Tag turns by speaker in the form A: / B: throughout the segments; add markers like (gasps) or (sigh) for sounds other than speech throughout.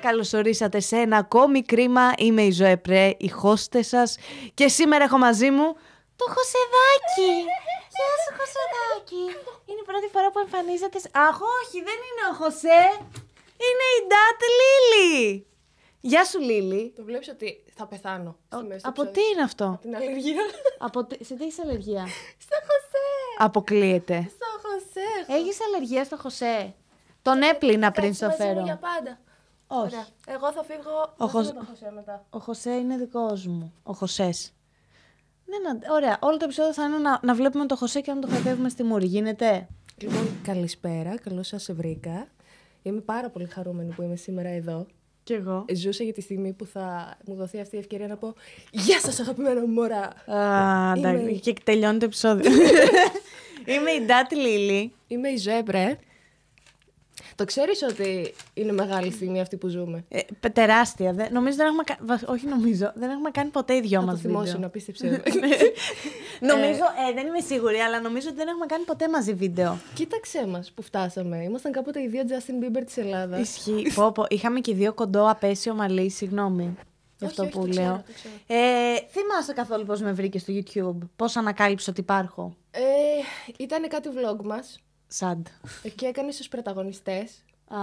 A: Καλωσορίσατε σε ένα ακόμη κρίμα. Είμαι η Ζωέ Πρέ, η χώστε σας. Και σήμερα έχω μαζί μου το Χωσεδάκι. Γεια σου, Χωσεδάκι. Είναι η πρώτη φορά που εμφανίζεται. Αχ, όχι, δεν είναι ο Χωσέ. Είναι η
B: Ντάτ Λίλι Γεια σου, Λίλι Το βλέπεις ότι θα πεθάνω. από τι είναι αυτό, την αλλεργία. Σε τι έχει αλλεργία, Στο Χωσέ.
A: Αποκλείεται. Στο
B: Χωσέ. Έχεις αλλεργία στο Χωσέ.
A: Τον έπλυνα πριν στο φέρω. για
B: πάντα. Όχι. Ωραία. Εγώ θα φύγω. Ο, με τον Χωσέ μετά.
A: ο Χωσέ είναι δικός μου. Ο Χωσές. Ναι, Ωραία. Όλο το επεισόδιο θα είναι να, να βλέπουμε το Χωσέ και να το χατεύουμε στη Μούρη. Γίνεται. Λοιπόν, καλησπέρα. Καλώς σας βρήκα. Είμαι πάρα πολύ χαρούμενη που
B: είμαι σήμερα εδώ. Κι εγώ. Ζούσα για τη στιγμή που θα μου δοθεί αυτή η ευκαιρία να πω Γεια σας, αγαπημένο μωρά!
A: Α, είμαι... και τελειώνει το επεισόδιο.
B: (laughs) είμαι η
A: Ντάτ Λίλη. Είμαι η Ζέμπρε. Το ξέρεις ότι είναι μεγάλη στιγμή αυτή που ζούμε. Ε, τεράστια. Δε. Νομίζω δεν έχουμε. Κα... Όχι, νομίζω. Δεν έχουμε κάνει ποτέ οι δυο μα. Το θυμόσαι να πίστεψε. νομίζω. Ε, δεν είμαι σίγουρη, αλλά νομίζω ότι δεν έχουμε κάνει ποτέ μαζί βίντεο. Κοίταξε μας που φτάσαμε. Ήμασταν κάποτε οι δύο Justin Bieber της Ελλάδας. Ισχύει. πω, πω. Είχαμε και δύο κοντό απέσιο μαλλί, συγγνώμη. Γι' αυτό όχι, που όχι, λέω. Ξέρω, Ε, θυμάσαι καθόλου πώς με βρήκες στο YouTube, πώς ανακάλυψες ότι υπάρχω.
B: Ε, ήταν κάτι vlog μας. Σαντ. Εκεί έκανες τους πρωταγωνιστές. Α,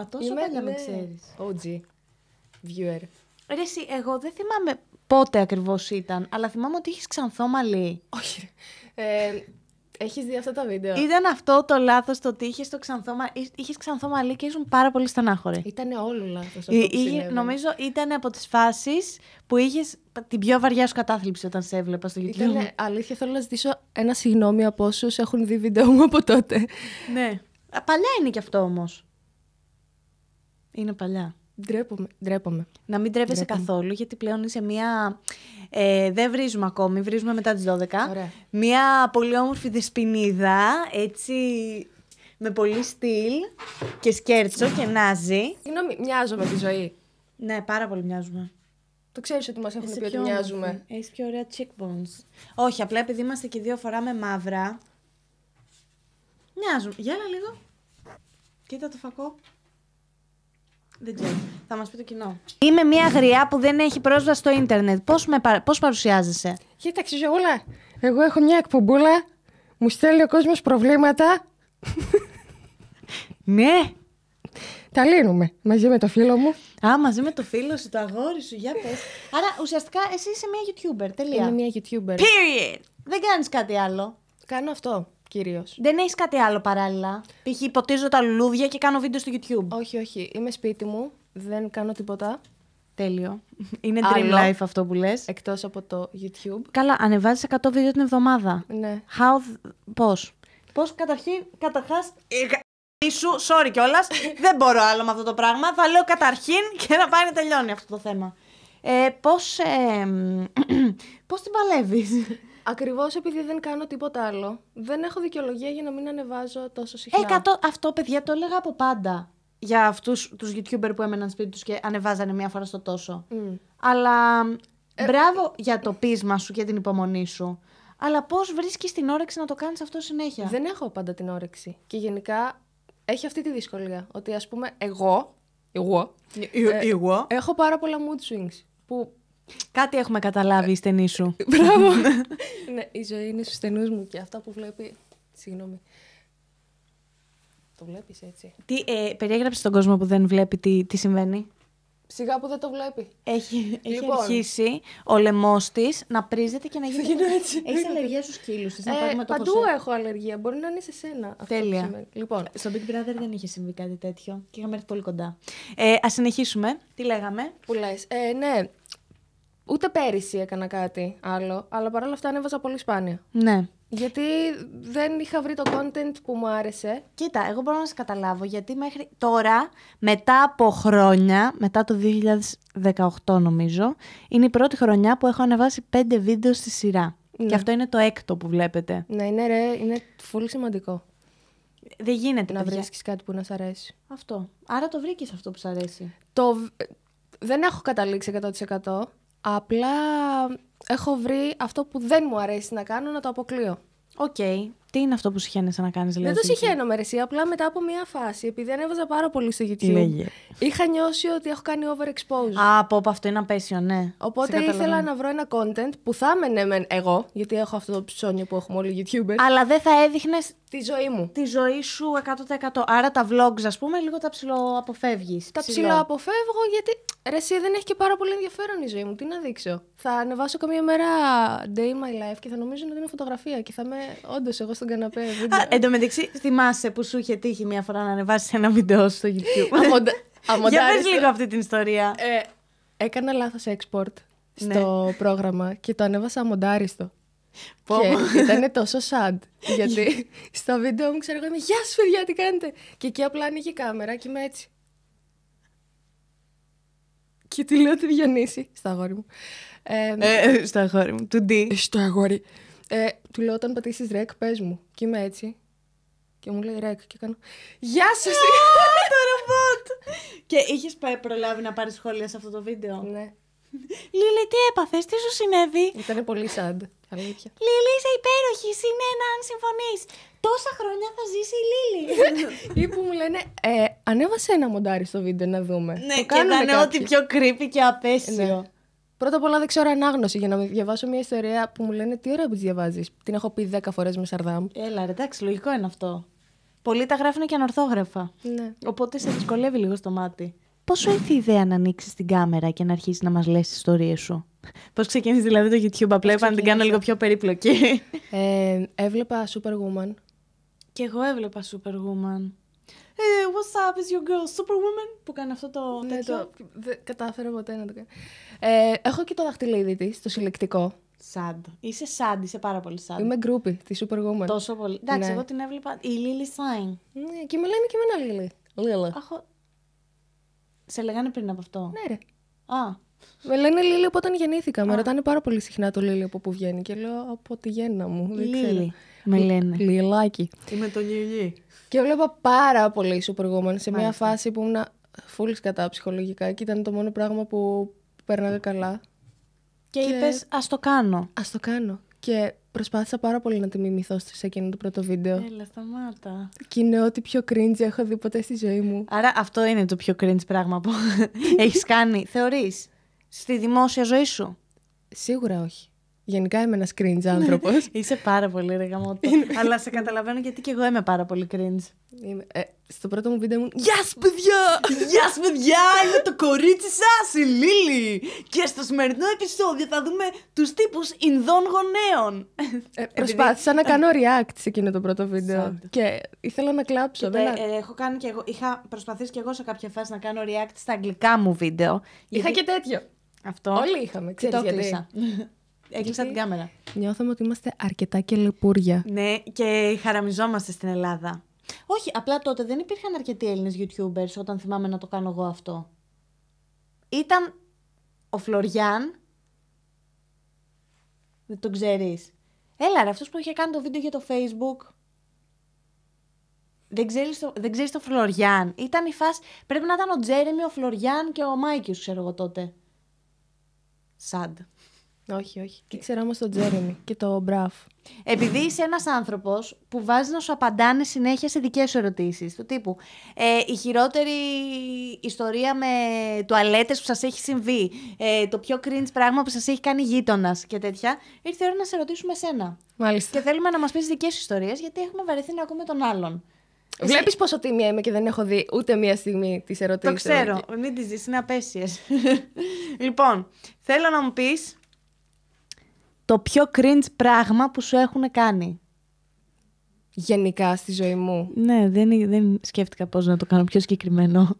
B: α, τόσο Είμαι, παλιά με ναι. ξέρεις.
A: OG. Viewer. Ρε, εσύ, εγώ δεν θυμάμαι πότε ακριβώς ήταν, αλλά θυμάμαι ότι είχες μαλλί. Όχι. Ε, έχεις δει αυτά τα βίντεο. Ήταν αυτό το λάθος το ότι είχες το ξανθόμα. Είχε ξανθόμα αλή και ήσουν πάρα πολύ στενάχωρη. Ήταν όλο λάθος. Νομίζω ήταν από τις φάσεις που είχες την πιο βαριά σου κατάθλιψη όταν σε έβλεπα στο YouTube. Ήταν
B: αλήθεια. Θέλω να ζητήσω ένα συγγνώμη από όσους
A: έχουν δει βίντεο μου από τότε. ναι. Παλιά είναι κι αυτό όμως. Είναι παλιά. Ντρέπομαι, ντρέπομαι. Να μην τρέπεσαι καθόλου, γιατί πλέον είσαι μία. Ε, δεν βρίζουμε ακόμη, βρίζουμε μετά τις 12. Μία πολύ όμορφη δεσπινίδα, έτσι. Με πολύ στυλ και σκέρτσο και νάζι. Συγγνώμη, μοιάζω με τη ζωή. Ναι, πάρα πολύ μοιάζουμε.
B: Το ξέρεις ότι μας έχουν πει ότι μοιάζουμε.
A: Έχεις πιο ωραία cheekbones. Όχι, απλά επειδή είμαστε και δύο φορά με μαύρα. Μοιάζουμε. Γεια λίγο. Κοίτα το φακό. Δεν Θα μας πει το κοινό. Είμαι μια γριά που δεν έχει πρόσβαση στο ίντερνετ. Πώς με πώς παρουσιάζεσαι. Κοίταξε, όλα. Εγώ έχω μια εκπομπούλα. Μου στέλνει ο κόσμος προβλήματα. ναι. Τα λύνουμε μαζί με το φίλο μου. Α, μαζί με το φίλο σου, το αγόρι σου, για πες. Άρα ουσιαστικά εσύ είσαι μια YouTuber, τελεία. Είμαι μια YouTuber. Period. Δεν κάνεις κάτι άλλο. Κάνω αυτό. Κυρίως. Δεν έχεις κάτι άλλο παράλληλα. Π.χ. υποτίζω τα λουλούδια και κάνω βίντεο στο YouTube. Όχι, όχι. Είμαι σπίτι μου. Δεν κάνω τίποτα. Τέλειο. (laughs) Είναι dream life αυτό που λες. Εκτός από το YouTube. Καλά, ανεβάζεις 100 βίντεο την εβδομάδα. Ναι. How. Πώς. Πώς καταρχήν, καταρχάς. Ε, σου, sorry κιόλας. (laughs) δεν μπορώ άλλο με αυτό το πράγμα. Θα λέω καταρχήν και να πάει να τελειώνει αυτό το θέμα. Ε, πώς, ε, (clears throat) πώς την παλεύεις. (laughs)
B: Ακριβώς επειδή δεν κάνω τίποτα άλλο, δεν έχω δικαιολογία για να μην ανεβάζω τόσο συχνά. Ε,
A: αυτό, παιδιά, το έλεγα από πάντα. Για αυτούς τους YouTuber που έμεναν σπίτι τους και ανεβάζανε μία φορά στο τόσο. Αλλά. Ε, μπράβο για το πείσμα σου και την υπομονή σου. Αλλά πώς βρίσκεις την όρεξη να το κάνεις αυτό
B: συνέχεια. Δεν έχω πάντα την όρεξη. Και γενικά έχει αυτή τη δυσκολία. Ότι ας πούμε, εγώ.
A: Εγώ. Ε, εγώ.
B: Ε, έχω πάρα πολλά mood swings. Που
A: Κάτι έχουμε καταλάβει η στενή σου. Ε, μπράβο.
B: (laughs) ναι, η ζωή είναι στους στενούς μου και αυτά που βλέπει. Συγγνώμη. Το βλέπεις έτσι.
A: Τι, ε, περιέγραψε τον κόσμο που δεν βλέπει τι, τι συμβαίνει.
B: Σιγά που δεν το βλέπει. Έχει, λοιπόν. έχει αρχίσει
A: ο λαιμός της να πρίζεται και να γίνεται. Έχεις αλλεργία στους κύλου Ε, παντού έχω αλλεργία. Μπορεί να είναι σε
B: σένα. Τέλεια.
A: λοιπόν. Ε, στο Big Brother δεν είχε συμβεί κάτι τέτοιο. Και είχαμε έρθει πολύ κοντά. Ε, Ας συνεχίσουμε. Τι λέγαμε. Που λες. Ε, ναι, Ούτε
B: πέρυσι έκανα κάτι άλλο, αλλά παρόλα αυτά ανέβαζα πολύ σπάνια.
A: Ναι. Γιατί δεν είχα βρει το content που μου άρεσε. Κοίτα, εγώ μπορώ να σε καταλάβω γιατί μέχρι τώρα, μετά από χρόνια, μετά το 2018 νομίζω, είναι η πρώτη χρονιά που έχω ανεβάσει πέντε βίντεο στη σειρά. Ναι. Και αυτό είναι το έκτο που βλέπετε.
B: Ναι, είναι ρε, είναι πολύ σημαντικό. Δεν γίνεται να βρίσκεις κάτι που να σ' αρέσει. Αυτό. Άρα το βρήκες αυτό που σ' αρέσει. Το... Δεν έχω καταλήξει 100%. Απλά έχω βρει αυτό που δεν μου αρέσει να κάνω να το αποκλείω. Οκ. Okay. Τι είναι
A: αυτό που συχαίνεσαι να κάνεις, Δεν δηλαδή, το
B: συχαίνω ρεσί. Απλά μετά από μία φάση, επειδή ανέβαζα πάρα πολύ στο YouTube, είχα νιώσει ότι έχω κάνει overexpose. Α, από αυτό είναι απέσιο, ναι. Οπότε ήθελα να βρω ένα content που θα έμενε ναι εγώ, γιατί έχω αυτό το ψώνιο που έχουμε όλοι οι YouTubers. Αλλά δεν θα
A: έδειχνες Τη ζωή μου. Τη ζωή σου 100%. Άρα τα vlogs, ας πούμε, λίγο τα ψιλοαποφεύγεις. Τα ψιλοαποφεύγω γιατί. Ρε, εσύ δεν έχει και πάρα πολύ ενδιαφέρον η ζωή μου. Τι να δείξω. Θα
B: ανεβάσω καμία μέρα day in my life και θα νομίζω ότι είναι φωτογραφία και θα είμαι όντως εγώ στον καναπέ.
A: Α, εν τω μεταξύ, θυμάσαι που σου είχε τύχει μία φορά να ανεβάσεις ένα βίντεο στο YouTube. Αμοντα... (laughs) Για πες λίγο αυτή την ιστορία. Ε, έκανα λάθος export ναι. στο ναι.
B: πρόγραμμα και το ανέβασα αμοντάριστο. Και ήταν τόσο sad. Γιατί στο βίντεο μου ξέρω εγώ είμαι Γεια σου παιδιά, τι κάνετε. Και εκεί απλά ανοίγει η κάμερα και είμαι έτσι. Και του λέω τη Διονύση. Στα αγόρι μου. Ε, ε, στο αγόρι μου. Του ντί. Ε, στο αγόρι. Ε, του λέω όταν πατήσεις ρεκ, πες μου. Και είμαι
A: έτσι. Και μου λέει ρεκ. Και κάνω. Γεια σα! το ρομπότ! και είχες προλάβει να πάρεις σχόλια σε αυτό το βίντεο. Ναι. Λίλη, τι έπαθες, τι σου συνέβη. Ήταν πολύ σαντ, Αλήθεια. Λίλη, είσαι υπέροχη. σήμερα ναι, αν συμφωνείς. Τόσα χρόνια θα ζήσει η Λίλη. (laughs) Ή που μου λένε,
B: ε, ανέβασε ένα μοντάρι στο βίντεο να δούμε. Ναι, το και ήταν ό,τι πιο creepy και απέσιο. Ναι. Πρώτα απ' όλα δεν ξέρω ανάγνωση για να διαβάσω μια ιστορία που μου λένε τι ώρα που τη διαβάζεις. Την έχω πει 10 φορές με σαρδάμ. Έλα, ρε,
A: εντάξει, λογικό είναι αυτό. Πολλοί τα γράφουν και ανορθόγραφα. Ναι. Οπότε σε δυσκολεύει λίγο στο μάτι. Πόσο έρθει η ιδέα να ανοίξεις την κάμερα και να αρχίσεις να μας λες τις ιστορίες σου. Πώς ξεκίνησες δηλαδή το YouTube, απλά είπα να την κάνω λίγο πιο περίπλοκη.
B: Ε, έβλεπα Superwoman.
A: Και εγώ έβλεπα Superwoman.
B: Hey, ε, what's up, is your girl Superwoman? Που κάνει αυτό το. Ναι, τέτοιο. Δεν κατάφερα ποτέ να το κάνω.
A: Ε, έχω και το δαχτυλίδι της,
B: το συλλεκτικό. Σαντ. Είσαι σαντ, είσαι πάρα πολύ σαντ. Είμαι γκρούπι της Superwoman. Τόσο πολύ. Εντάξει, ναι. εγώ την
A: έβλεπα. Η Lily Sign. Ναι, και με λένε και εμένα Lily. Λίλα. Σε λέγανε πριν από αυτό. Ναι, ρε. Α.
B: Με λένε Λίλη από όταν γεννήθηκα. Με ρωτάνε πάρα πολύ συχνά το Λίλη από που βγαίνει και λέω από τη γέννα μου. Δεν Με λένε. Λιλάκι. Είμαι το Λιλί. Και βλέπα πάρα πολύ σου προηγούμενο σε μια φάση που ήμουν φούλη κατά ψυχολογικά και ήταν το μόνο πράγμα που περνάγα καλά. Και, και... είπες, ας το κάνω. Ας το κάνω. Και Προσπάθησα πάρα πολύ να τη μιμηθώ σε εκείνο το πρώτο
A: βίντεο. Έλα, σταμάτα. Και είναι ό,τι πιο cringe έχω δει ποτέ στη ζωή μου. Άρα αυτό είναι το πιο cringe πράγμα που (laughs) έχεις κάνει. Θεωρείς στη δημόσια ζωή σου. Σίγουρα όχι. Γενικά είμαι ένας cringe ναι. άνθρωπος. (laughs) Είσαι πάρα πολύ ρε γαμότο. (laughs) Αλλά σε καταλαβαίνω γιατί και εγώ είμαι πάρα πολύ cringe. Είμαι, ε, στο πρώτο μου βίντεο μου... Γεια σα, παιδιά! Γεια σα, παιδιά! Είμαι το κορίτσι σας, η Λίλη! Και στο σημερινό επεισόδιο θα δούμε τους τύπους Ινδών γονέων. Ε, προσπάθησα να κάνω
B: react σε εκείνο το πρώτο βίντεο. και ήθελα να κλάψω. δεν... ε,
A: έχω κάνει και εγώ, είχα προσπαθήσει και εγώ σε κάποια φάση να κάνω react στα αγγλικά μου βίντεο. Είχα γιατί... και τέτοιο. Αυτό. Όλοι είχαμε, ξέρεις, (laughs) Έκλεισα την κάμερα. Νιώθαμε ότι είμαστε αρκετά κελεπούρια. Ναι, και χαραμιζόμαστε στην Ελλάδα. Όχι, απλά τότε δεν υπήρχαν αρκετοί Έλληνες YouTubers όταν θυμάμαι να το κάνω εγώ αυτό. Ήταν ο Φλωριάν. Δεν το ξέρεις. Έλα ρε, αυτός που είχε κάνει το βίντεο για το Facebook. Δεν ξέρεις, το, Φλωριάν. Ήταν η φάση... Πρέπει να ήταν ο Τζέρεμι, ο Φλωριάν και ο Μάικιος, ξέρω εγώ τότε. Σαντ. Όχι, όχι. Και ξέρω όμως τον Τζέρεμι και το Μπραφ. Επειδή είσαι ένας άνθρωπος που βάζεις να σου απαντάνε συνέχεια σε δικές σου ερωτήσεις. Του τύπου ε, Η χειρότερη ιστορία με τουαλέτες που σας έχει συμβεί. Ε, το πιο cringe πράγμα που σας έχει κάνει γείτονας και τέτοια. Ήρθε η ώρα να σε ρωτήσουμε εσένα. Μάλιστα. Και θέλουμε να μας πεις δικές σου ιστορίες, γιατί
B: έχουμε βαρεθεί να ακούμε τον άλλον. Ε, Βλέπεις πόσο τίμια είμαι και δεν έχω δει ούτε μία στιγμή τις ερωτήσει. Το ξέρω.
A: Μην τις δεις, είναι απέσιες. (laughs) λοιπόν, θέλω να μου πεις το πιο cringe πράγμα που σου έχουν κάνει. Γενικά στη ζωή μου. Ναι, δεν, σκέφτηκα πώς να το κάνω πιο συγκεκριμένο.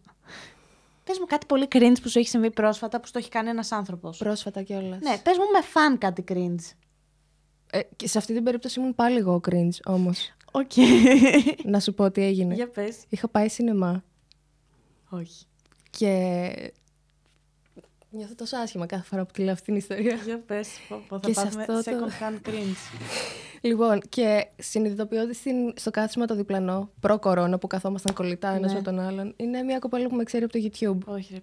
A: Πες μου κάτι πολύ cringe που σου έχει συμβεί πρόσφατα, που σου το έχει κάνει ένας άνθρωπος. Πρόσφατα κιόλας. Ναι, πες μου
B: με φαν κάτι cringe. Ε, και σε αυτή την περίπτωση ήμουν πάλι εγώ cringe όμως. Οκ. Okay. να σου πω τι έγινε. Για πες. Είχα πάει σινεμά. Όχι. Και Νιώθω τόσο άσχημα κάθε φορά που τη λέω αυτή την ιστορία. Για πες,
A: πω, θα πάμε σε second hand cringe.
B: (laughs) λοιπόν, και συνειδητοποιώ ότι στο κάθισμα το διπλανό, προ-κορώνα, που καθόμασταν κολλητά ένας ναι. με τον άλλον, είναι μια κοπέλα που με ξέρει από το YouTube. Όχι.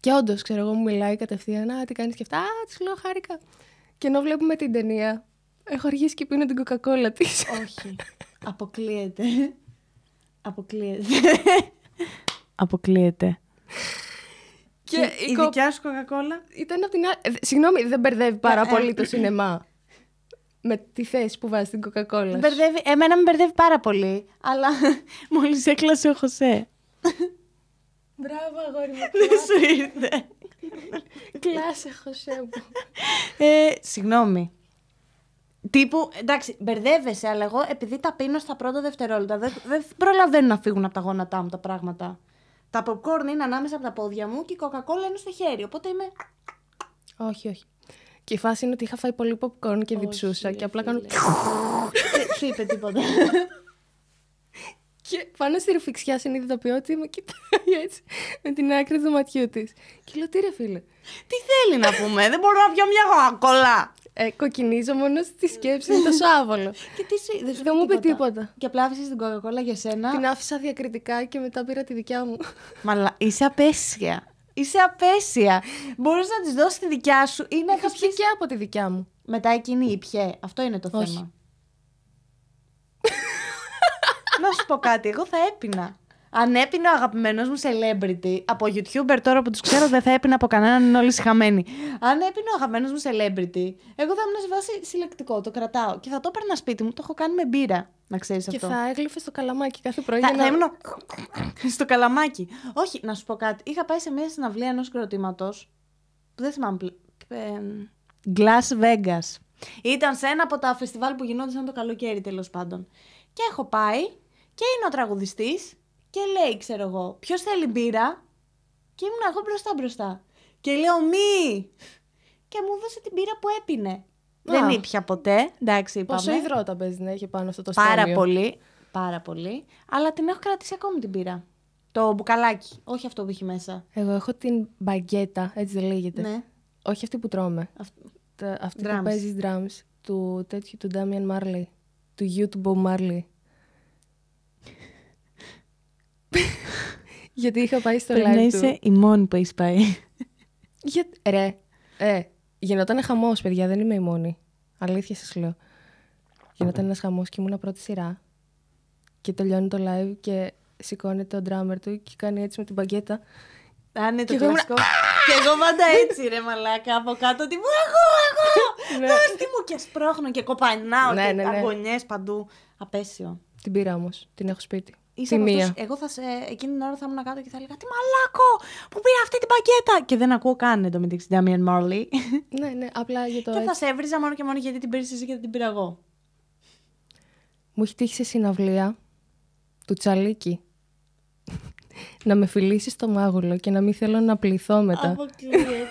B: Και όντως, ξέρω εγώ, μου μιλάει κατευθείαν, Α, τι κάνεις και αυτά. Α, της λέω, χάρηκα. Και ενώ βλέπουμε την ταινία, έχω αργήσει και πίνω την κοκακόλα της. Όχι. (laughs) Αποκλείεται. Αποκλείεται.
A: Αποκλείεται. Και, η, η δικιά
B: σου κοκακόλα. Ήταν από την άλλη. Ε, συγγνώμη, δεν
A: μπερδεύει πάρα ε, ε, πολύ το σινεμά. Με τη θέση που βάζει την κοκακόλα. Μπερδεύει... Εμένα με μπερδεύει πάρα πολύ. Αλλά (laughs) μόλις έκλασε ο Χωσέ.
B: Μπράβο, αγόρι μου. Δεν σου ήρθε. Κλάσε, Χωσέ μου.
A: Ε, συγγνώμη. Τύπου, εντάξει, μπερδεύεσαι, αλλά εγώ επειδή τα πίνω στα πρώτα δευτερόλεπτα, δεν, δεν προλαβαίνω να φύγουν από τα γόνατά μου τα πράγματα. Τα popcorn είναι ανάμεσα από τα πόδια μου και η coca είναι στο χέρι. Οπότε είμαι. Όχι, όχι.
B: Και η φάση είναι ότι είχα φάει πολύ popcorn και διψούσα και απλά κάνω. Δεν
A: ε, σου είπε τίποτα.
B: Και πάνω στη ρουφιξιά συνειδητοποιώ ότι με κοιτάει έτσι με την άκρη του ματιού της. Και λέω φίλε. Τι θέλει να πούμε, δεν μπορώ να πιω μια
A: κοκακόλα. Ε,
B: κοκκινίζω μόνο στη σκέψη με το σάβολο. (laughs)
A: και τι σου, δεν, δεν μου είπε τίποτα. Και απλά άφησες την κοκακόλα για σένα. Την άφησα διακριτικά και μετά πήρα τη δικιά μου. (laughs) Μαλά, είσαι απέσια. Είσαι απέσια. Μπορείς να της δώσεις τη δικιά σου ή να και από τη δικιά μου. Μετά εκείνη πιε Αυτό είναι το θέμα. να σου πω κάτι. Εγώ θα έπεινα. Αν έπινε ο αγαπημένος μου celebrity από YouTuber τώρα που τους ξέρω, δεν θα έπινε από κανέναν, είναι όλοι συγχαμένοι Αν έπινε ο αγαπημένος μου celebrity, εγώ θα ήμουν σε βάση συλλεκτικό, το κρατάω. Και θα το έπαιρνα σπίτι μου, το έχω κάνει με μπύρα. Να ξέρεις αυτό. Και θα έγλυφε στο καλαμάκι κάθε πρωί. Θα, να... (laughs) στο καλαμάκι. Όχι, να σου πω κάτι. Είχα πάει σε μια συναυλία ενός κροτήματος. Που δεν θυμάμαι. Glass ε, Vegas. Ήταν σε ένα από τα φεστιβάλ που γινόντουσαν το καλοκαίρι τέλος πάντων. Και έχω πάει και είναι ο τραγουδιστής και λέει, ξέρω εγώ, ποιος θέλει μπύρα. Και ήμουν εγώ μπροστά μπροστά. Και λέω, μη! Και μου έδωσε την πύρα που έπινε. Δεν ήπια ποτέ. Εντάξει, είπαμε. Πόσο υδρότα παίζει να έχει πάνω αυτό το Πάρα πολύ. Πάρα πολύ. Αλλά την έχω κρατήσει ακόμη την πύρα. Το μπουκαλάκι. Όχι αυτό που έχει μέσα. Εγώ έχω την μπαγκέτα, έτσι δεν λέγεται. Ναι. Όχι αυτή που τρώμε. Αυτ... Τα... Αυτή drums. που παίζει
B: drums του τέτοιου του Damian Marley Του YouTube Marley (laughs) Γιατί είχα πάει στο live Πρέπει να είσαι η
A: μόνη που έχεις πάει.
B: Για... Ρε, ε, γινόταν χαμός, παιδιά, δεν είμαι η μόνη. Αλήθεια σας λέω. Γινόταν ένας χαμός και ήμουν πρώτη σειρά. Και τελειώνει το live και σηκώνει ο ντράμερ του και κάνει έτσι με την παγκέτα.
A: Κάνε το και Και εγώ πάντα έτσι ρε μαλάκα από κάτω τι μου εγώ, εγώ, ναι. τι μου και σπρώχνω και κοπανάω ναι, και ναι, ναι. παντού. Απέσιο. Την πήρα όμως, την έχω σπίτι. Είσαι εγώ θα σε, εκείνη την ώρα θα ήμουν κάτω και θα έλεγα Τι μαλάκο! Που πήρε αυτή την πακέτα! Και δεν ακούω καν το τω Damian Marley. ναι, ναι, απλά για το. Και θα σε έβριζα μόνο και μόνο γιατί την πήρες εσύ και δεν την πήρα εγώ. Μου έχει
B: τύχει σε συναυλία του Τσαλίκη να με φιλήσεις στο μάγουλο και να μην θέλω να πληθώ μετά. Αποκλείεται.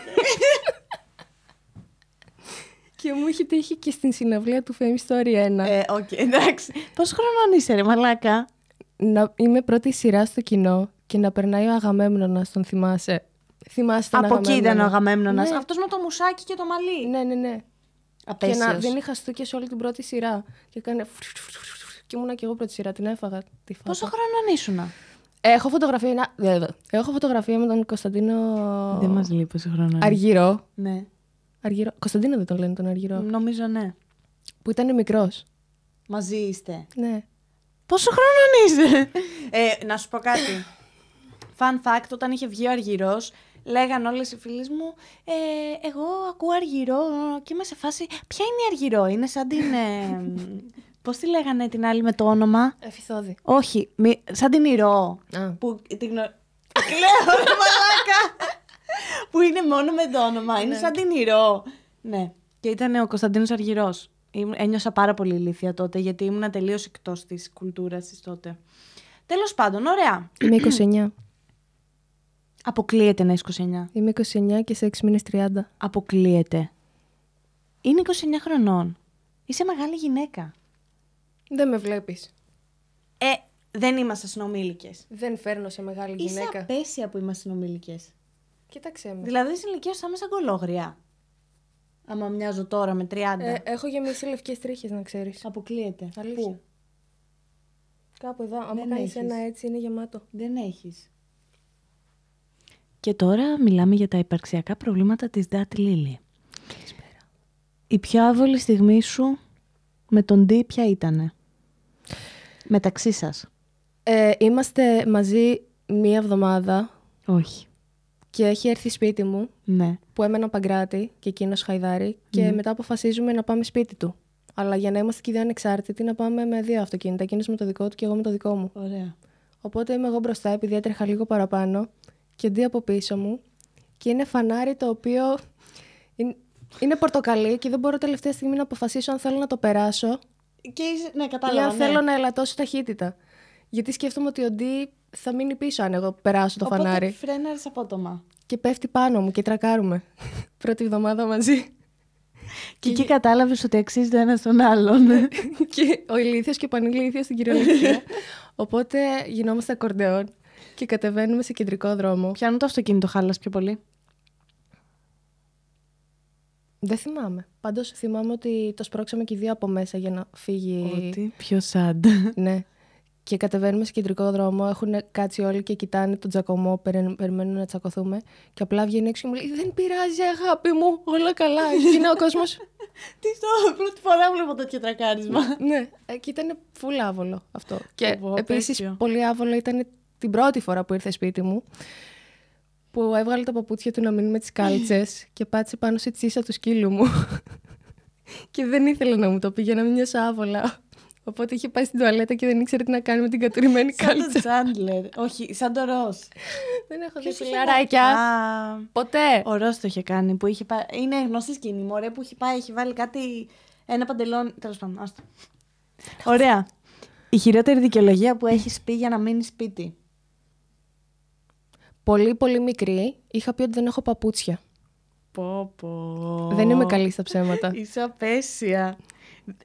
B: Και μου έχει τύχει και στην συναυλία του Fame Story 1. Ε, οκ, okay, εντάξει. Πόσο χρόνο είσαι, ρε Μαλάκα να είμαι πρώτη σειρά στο κοινό και να περνάει ο Αγαμέμνονα, τον θυμάσαι. Θυμάσαι τον Από εκεί ήταν ο Αγαμέμνονας. Ναι.
A: Αυτός με το μουσάκι και το μαλλί.
B: Ναι, ναι, ναι. Απέσιος. Και να, δεν είχα στούκε σε όλη την πρώτη σειρά. Και έκανε. Και ήμουνα και εγώ πρώτη σειρά, την έφαγα. Τη Πόσο χρόνο ήσουν. Ε, έχω φωτογραφία, έχω φωτογραφία με τον Κωνσταντίνο. Δεν μας λείπει πόσο χρόνο. Αργυρό. Ναι. Αργυρό. Κωνσταντίνο δεν τον λένε τον Αργυρό. Νομίζω ναι. Που ήταν μικρός.
A: Μαζί είστε. Ναι. Πόσο χρόνο είσαι! Ε, να σου πω κάτι. Fun fact, όταν είχε βγει ο Αργυρός, λέγαν όλες οι φίλες μου, ε, Εγώ ακούω Αργυρό και είμαι σε φάση. Ποια είναι η Αργυρό, είναι σαν την. Ε, Πώς τη λέγανε την άλλη με το όνομα. Εφηθόδη. Όχι, σαν την Ηρώ. Που την γνω... Λέω, μαλάκα! που είναι μόνο με το όνομα. Είναι ναι. σαν την Ηρώ. Ναι. Και ήταν ο Κωνσταντίνος Αργυρός ένιωσα πάρα πολύ ηλίθια τότε, γιατί ήμουν τελείως εκτός της κουλτούρας της τότε. Τέλος πάντων, ωραία. Είμαι 29. Αποκλείεται να είσαι 29. Είμαι 29 και σε 6 μήνε 30. Αποκλείεται. Είναι 29 χρονών. Είσαι μεγάλη γυναίκα. Δεν με βλέπεις. Ε, δεν είμαστε συνομήλικες. Δεν φέρνω σε μεγάλη γυναίκα. Είσαι απέσια που είμαστε συνομήλικες.
B: Κοίταξε με. Δηλαδή
A: στην ηλικία σου σαν Άμα μοιάζω τώρα με 30. Ε, έχω γεμίσει λευκές τρίχες, να ξέρεις. Αποκλείεται. Αλήθεια. Πού?
B: Κάπου εδώ. Αν κάνεις ένα έτσι, είναι γεμάτο. Δεν έχεις.
A: Και τώρα μιλάμε για τα υπαρξιακά προβλήματα της Ντάτ Λίλη. Καλησπέρα. Η πιο άβολη στιγμή σου με τον Ντί ποια ήτανε. Μεταξύ σας.
B: Ε, είμαστε μαζί μία εβδομάδα. Όχι. Και έχει έρθει σπίτι μου, ναι. που έμενα Παγκράτη και εκείνος Χαϊδάρη, και mm-hmm. μετά αποφασίζουμε να πάμε σπίτι του. Αλλά για να είμαστε και δύο ανεξάρτητοι, να πάμε με δύο αυτοκίνητα. Εκείνος με το δικό του και εγώ με το δικό μου. Ωραία. Οπότε είμαι εγώ μπροστά, επειδή έτρεχα λίγο παραπάνω, και αντί από πίσω μου. Και είναι φανάρι το οποίο είναι πορτοκαλί και δεν μπορώ τελευταία στιγμή να αποφασίσω αν θέλω να το περάσω.
A: Και ναι, κατάλαβα, ή αν ναι. θέλω να
B: ελαττώσω ταχύτητα. Γιατί σκέφτομαι ότι ο Ντί θα μείνει πίσω αν εγώ περάσω το Οπότε φανάρι.
A: Φρέναρες απότομα.
B: Και πέφτει πάνω μου και τρακάρουμε. (laughs) Πρώτη εβδομάδα μαζί. Και,
A: εκεί κατάλαβες ότι αξίζει το ένας στον άλλον. (laughs) και ο ηλίθιος και ο πανηλίθιος
B: στην κυριολεκτία. (laughs) Οπότε γινόμαστε ακορντεόν και κατεβαίνουμε σε κεντρικό
A: δρόμο. Πιάνω το αυτοκίνητο χάλας πιο πολύ.
B: Δεν θυμάμαι. Πάντως θυμάμαι ότι το σπρώξαμε και οι δύο από μέσα για να φύγει. Ότι
A: πιο σαντ.
B: ναι. Και κατεβαίνουμε σε κεντρικό δρόμο, έχουν κάτσει όλοι και κοιτάνε τον τσακωμό. περιμένουν να τσακωθούμε. Και απλά βγαίνει έξω και μου λέει: Δεν πειράζει, αγάπη μου, όλα καλά. είναι ο κόσμος. (laughs) Τι στο, πρώτη φορά βλέπω τέτοιο τρακάρισμα. ναι, ε, και ήταν πολύ άβολο αυτό. Και επίση πολύ άβολο ήταν την πρώτη φορά που ήρθε σπίτι μου που έβγαλε τα παπούτσια του να μείνει με τις κάλτσες (laughs) και πάτησε πάνω σε τσίσα του σκύλου μου. (laughs) και δεν ήθελε να μου το πει για να μην νιώσω άβολα. Οπότε είχε πάει στην
A: τουαλέτα και δεν ήξερε τι να κάνει με την κατουρημένη κάλτσα. Σαν το Τσάντλερ. Όχι, σαν το Ρος.
B: Δεν έχω δει φιλαράκια.
A: Ποτέ. Ο Ρος το είχε κάνει. Που Είναι γνωστή σκηνή. Μωρέ που έχει πάει, έχει βάλει κάτι. Ένα παντελόνι. Τέλος πάντων, άστο. Ωραία. Η χειρότερη δικαιολογία που έχεις πει για να μείνεις σπίτι.
B: Πολύ, πολύ μικρή. Είχα πει ότι δεν έχω παπούτσια.
A: Πω, πω. Δεν είμαι καλή στα ψέματα. Είσαι απέσια.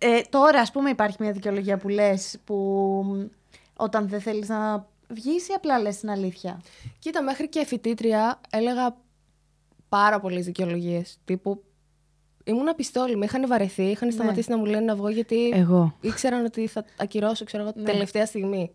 A: Ε, τώρα, ας πούμε, υπάρχει μια δικαιολογία που λες που όταν δεν θέλεις να βγεις ή απλά λες την αλήθεια. Κοίτα, μέχρι
B: και φοιτήτρια έλεγα πάρα πολλές δικαιολογίες. Τύπου ήμουν απιστόλη, με είχαν βαρεθεί, είχαν ναι. σταματήσει να μου λένε να βγω γιατί εγώ. ήξεραν ότι θα ακυρώσω, ξέρω εγώ, ναι. τελευταία στιγμή.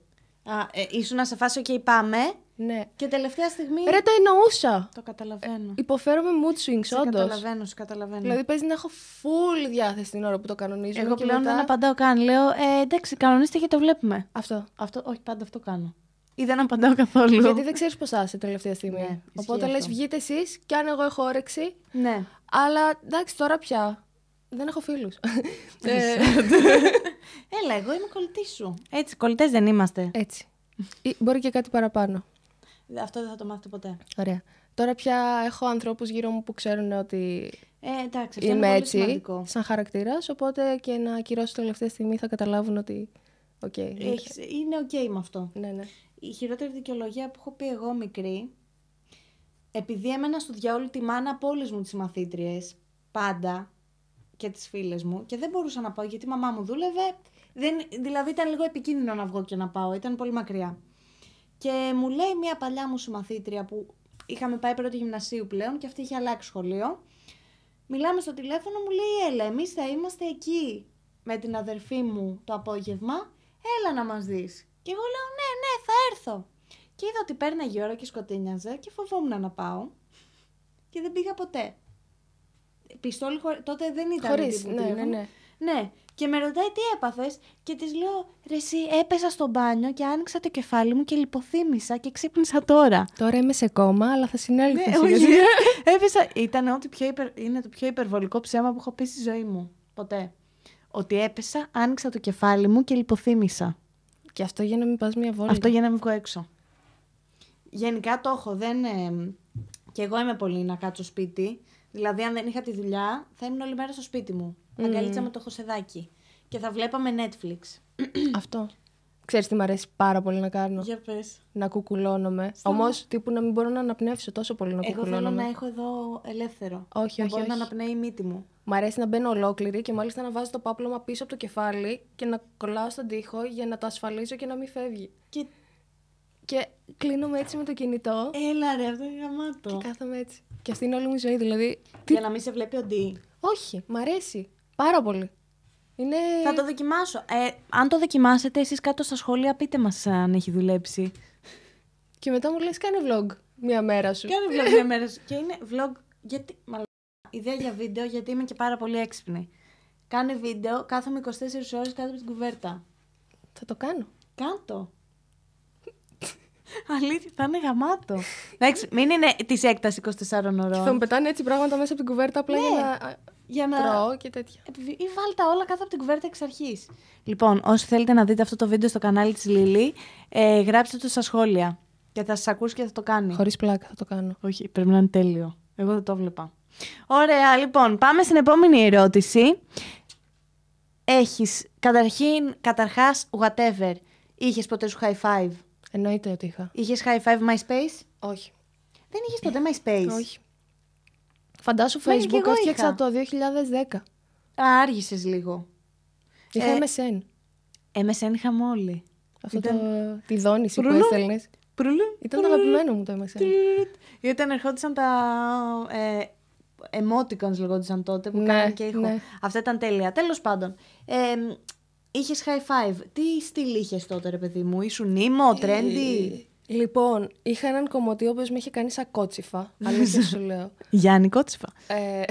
A: Α, ε, ήσουν σε φάση, OK, πάμε. Ναι. Και τελευταία στιγμή. Ρε, τα
B: εννοούσα.
A: Το καταλαβαίνω. Ε,
B: υποφέρομαι mood swings, όντως. Καταλαβαίνω,
A: σου καταλαβαίνω. Δηλαδή, παίζει
B: να έχω full διάθεση την ώρα που το κανονίζω. Εγώ πλέον μετά... δεν απαντάω
A: καν. Λέω, ε, εντάξει, κανονίστε και το βλέπουμε. Αυτό. αυτό. Όχι, πάντα αυτό κάνω. Ή δεν απαντάω καθόλου. Γιατί δεν ξέρεις πώς άσε τελευταία στιγμή. Ναι, Οπότε λες, βγείτε
B: εσείς και αν εγώ έχω όρεξη. Ναι. Αλλά εντάξει, τώρα πια. Δεν έχω φίλους.
A: Έλα, εγώ είμαι κολλητής σου.
B: Έτσι, κολλητές δεν είμαστε. Έτσι. μπορεί και κάτι παραπάνω.
A: Αυτό δεν θα το μάθετε
B: ποτέ. Ωραία. Τώρα πια έχω ανθρώπους γύρω μου που ξέρουν ότι. Ε, εντάξει, αυτό είμαι είναι έτσι, σαν χαρακτήρας. Οπότε και να ακυρώσω την τελευταία στιγμή θα καταλάβουν ότι. Okay. Έχεις, είναι
A: ok με αυτό. Ναι, ναι. Η χειρότερη δικαιολογία που έχω πει εγώ μικρή, επειδή έμενα στο διαόλου τη μάνα από όλες μου τις μαθήτριες, πάντα, και τις φίλες μου και δεν μπορούσα να πάω γιατί η μαμά μου δούλευε. Δεν, δηλαδή ήταν λίγο επικίνδυνο να βγω και να πάω, ήταν πολύ μακριά. Και μου λέει μια παλιά μου συμμαθήτρια που είχαμε πάει πρώτη γυμνασίου πλέον και αυτή είχε αλλάξει σχολείο. Μιλάμε στο τηλέφωνο, μου λέει έλα, εμείς θα είμαστε εκεί με την αδερφή μου το απόγευμα, έλα να μας δεις. Και εγώ λέω ναι, ναι, θα έρθω. Και είδα ότι παίρναγε η ώρα και σκοτίνιαζε και φοβόμουν να πάω και δεν πήγα ποτέ πιστόλι τότε δεν ήταν Χωρίς, ναι, ναι, ναι. Ναι. Και με ρωτάει τι έπαθες και της λέω Ρε, εσύ έπεσα στο μπάνιο και άνοιξα το κεφάλι μου και λιποθύμησα και ξύπνησα τώρα. Τώρα είμαι σε κόμμα, αλλά θα συνέλθω. Ναι, (laughs) έπεσα. Ήταν ό,τι πιο υπερ... το πιο υπερβολικό ψέμα που έχω πει στη ζωή μου. Ποτέ. Ότι έπεσα, άνοιξα το κεφάλι μου και λιποθύμησα. Και αυτό για να μην πας μια βόλτα. Αυτό για να μην βγω έξω. Γενικά το έχω. Δεν. Ε, και εγώ είμαι πολύ να κάτσω σπίτι. Δηλαδή, αν δεν είχα τη δουλειά, θα ήμουν όλη μέρα στο σπίτι μου. Mm. Αγκαλίτσα με το χωσεδάκι. Και θα βλέπαμε Netflix. (clears throat) Αυτό.
B: Ξέρεις τι μου αρέσει πάρα πολύ να κάνω. Για πες. Να κουκουλώνομαι. Όμως τύπου να μην μπορώ να αναπνεύσω τόσο πολύ να κουκουλώνομαι. Εγώ θέλω να έχω
A: εδώ ελεύθερο. Όχι, να όχι. Μπορώ να αναπνέει η μύτη μου.
B: Μ' αρέσει να μπαίνω ολόκληρη και μάλιστα να βάζω το πάπλωμα πίσω από το κεφάλι και να κολλάω στον τοίχο για να το ασφαλίζω και να μην φεύγει. Και κλείνομαι έτσι με το κινητό. Έλα
A: ρε, αυτό είναι γαμάτο. Και κάθομαι έτσι. Και αυτή είναι όλη μου η ζωή, δηλαδή. Τι... Για να μην σε βλέπει ο Ντί. Όχι, μ' αρέσει. Πάρα πολύ. Είναι... Θα το δοκιμάσω. Ε, αν το δοκιμάσετε, εσείς κάτω στα σχόλια πείτε μας αν έχει δουλέψει. Και μετά μου λες: κάνε vlog
B: μια μέρα σου. Κάνε vlog μια
A: μέρα σου. και είναι vlog γιατί... Μαλά, ιδέα για βίντεο γιατί είμαι και πάρα πολύ έξυπνη. Κάνε βίντεο, κάθομαι 24 ώρες κάτω από την κουβέρτα. Θα το κάνω. Κάντο. Αλήθεια, θα είναι γαμάτο. Εντάξει, μην είναι της έκτασης 24 ώρων. θα μου
B: πετάνε έτσι πράγματα μέσα από την κουβέρτα απλά για ναι, να. Για να... Τρώω
A: και τέτοια. Ή βάλτε όλα κάτω από την κουβέρτα εξ αρχής. Λοιπόν, όσοι θέλετε να δείτε αυτό το βίντεο στο κανάλι της Λίλη, ε, γράψτε το στα σχόλια. Και θα σας ακούσει και θα το κάνει. Χωρίς πλάκα θα το κάνω. Όχι, πρέπει να είναι τέλειο. Εγώ δεν το βλέπα. Ωραία, λοιπόν, πάμε στην επόμενη ερώτηση. Έχεις καταρχήν, καταρχάς, whatever, είχες ποτέ σου high five. Εννοείται ότι είχα. Είχες high five MySpace. Όχι. Δεν είχες ποτέ MySpace. Όχι. Φαντάσου Facebook έφτιαξα το 2010. Α, άργησες λίγο. Είχα ε, MSN. MSN είχαμε όλοι. Αυτό Ήταν... το, τη δόνηση που έστελνε. Ήταν το αγαπημένο μου το MSN. Ή όταν ερχόντουσαν τα ε, emoticons λεγόντουσαν τότε που ναι, κάνανε και ήχο. Ναι. Αυτά ήταν τέλεια. Τέλος πάντων, ε, Είχες high five. Τι στυλ είχες τότε, ρε παιδί μου, ήσουν νήμο, τρέντι.
B: Ε, λοιπόν, είχα έναν κομμωτή ο με είχε κάνει σαν κότσιφα.
A: δεν (laughs) σου λέω. Γιάννη Κότσιφα.
B: Ε,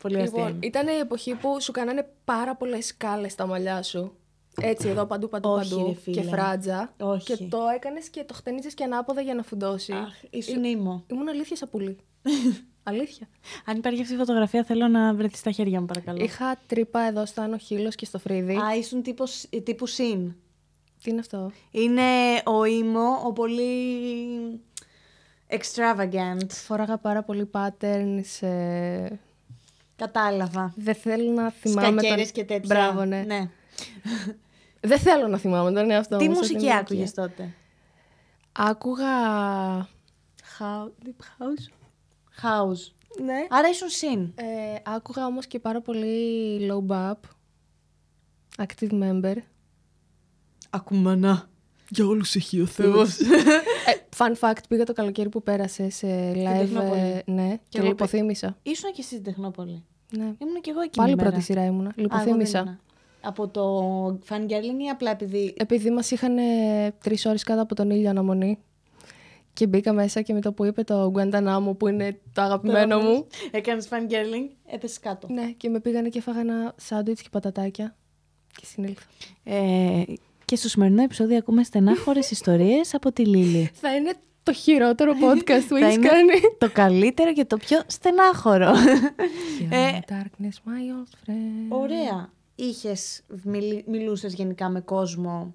B: Πολύ αστείο. Λοιπόν, ήταν η εποχή που σου κάνανε πάρα πολλές σκάλες στα μαλλιά σου έτσι εδώ παντού παντού παντού και φράτζα. Όχι. Και το έκανες και το χτένίζει και ανάποδα για να φουντώσει. Αχ, ήσουν Ή... Ε, ήμο. Ήμουν αλήθεια σαπουλή. (laughs)
A: αλήθεια. Αν υπάρχει αυτή φωτογραφία, θέλω να βρεθεί στα χέρια μου, παρακαλώ. Είχα τρύπα εδώ στο άνω χείλος και στο φρύδι. Α, ήσουν ε, τύπου συν. Τι είναι αυτό. Είναι ο ήμο, ο πολύ extravagant. Φόραγα πάρα πολύ pattern σε... Κατάλαβα.
B: Δεν θέλω να θυμάμαι. Σκακέρες και τέτοια. Μπράβο, ναι. ναι. (laughs) Δεν θέλω να θυμάμαι τον εαυτό μου. Τι μουσική άκουγες τότε. Άκουγα. House. House. Ναι. Άρα ήσουν συν. Ε, άκουγα όμως και πάρα πολύ low bap. Active member.
A: Ακουμανά. Για όλους έχει ο Θεός. Ε,
B: fun fact, πήγα το καλοκαίρι που πέρασε σε live. Ε, ναι, και, και λιποθύμησα.
A: Ήσουν και εσύ στην Τεχνόπολη. Ναι. Ήμουν και εγώ εκεί. Πάλι πρώτη σειρά ήμουνα. Λιποθύμησα από το fangirling ή απλά επειδή...
B: Επειδή μας είχαν τρεις ώρες κάτω από τον ήλιο αναμονή και μπήκα μέσα και με το που είπε το μου που είναι το αγαπημένο μου.
A: Έκανε fangirling, έπεσες κάτω. Ναι,
B: και με πήγανε και φάγανα ένα σάντουιτ και πατατάκια.
A: Και συνήλθα. Ε, και στο σημερινό επεισόδιο ακούμε στενάχωρε ιστορίες από τη Λίλη.
B: (laughs) Θα είναι το χειρότερο podcast που έχει κάνει.
A: Το καλύτερο και το πιο στενάχωρο. (laughs) Ε, darkness, my old Ωραία είχες, μιλούσες γενικά με κόσμο.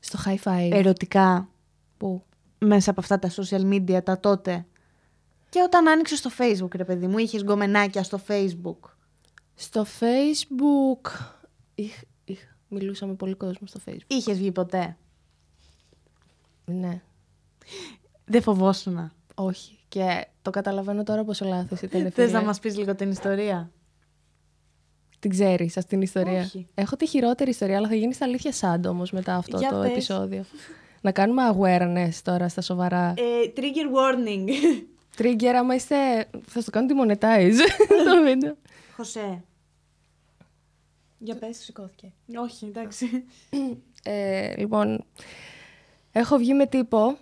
A: Στο high five Ερωτικά. Πού. Μέσα από αυτά τα social media τα τότε. Και όταν άνοιξε το facebook ρε παιδί μου, είχες γκομενάκια στο facebook. Στο facebook... Είχ, είχ, μιλούσα
B: με πολύ κόσμο στο facebook. Είχες βγει ποτέ.
A: Ναι. Δεν φοβόσουνα. Όχι.
B: Και το καταλαβαίνω τώρα πόσο λάθος ήταν. Θες να μας πεις λίγο την ιστορία. Την ξέρεις αυτή την ιστορία. Έχω τη χειρότερη ιστορία, αλλά θα γίνεις στα αλήθεια σαν μετά αυτό το επεισόδιο. Να κάνουμε awareness τώρα στα σοβαρά.
A: Ε, trigger warning.
B: (laughs) Trigger, άμα είστε. Θα σου κάνω τη monetize (laughs) το βίντεο.
A: Χωσέ. Για πες. Σηκώθηκε. Όχι, εντάξει.
B: ε, λοιπόν, έχω βγει με τύπο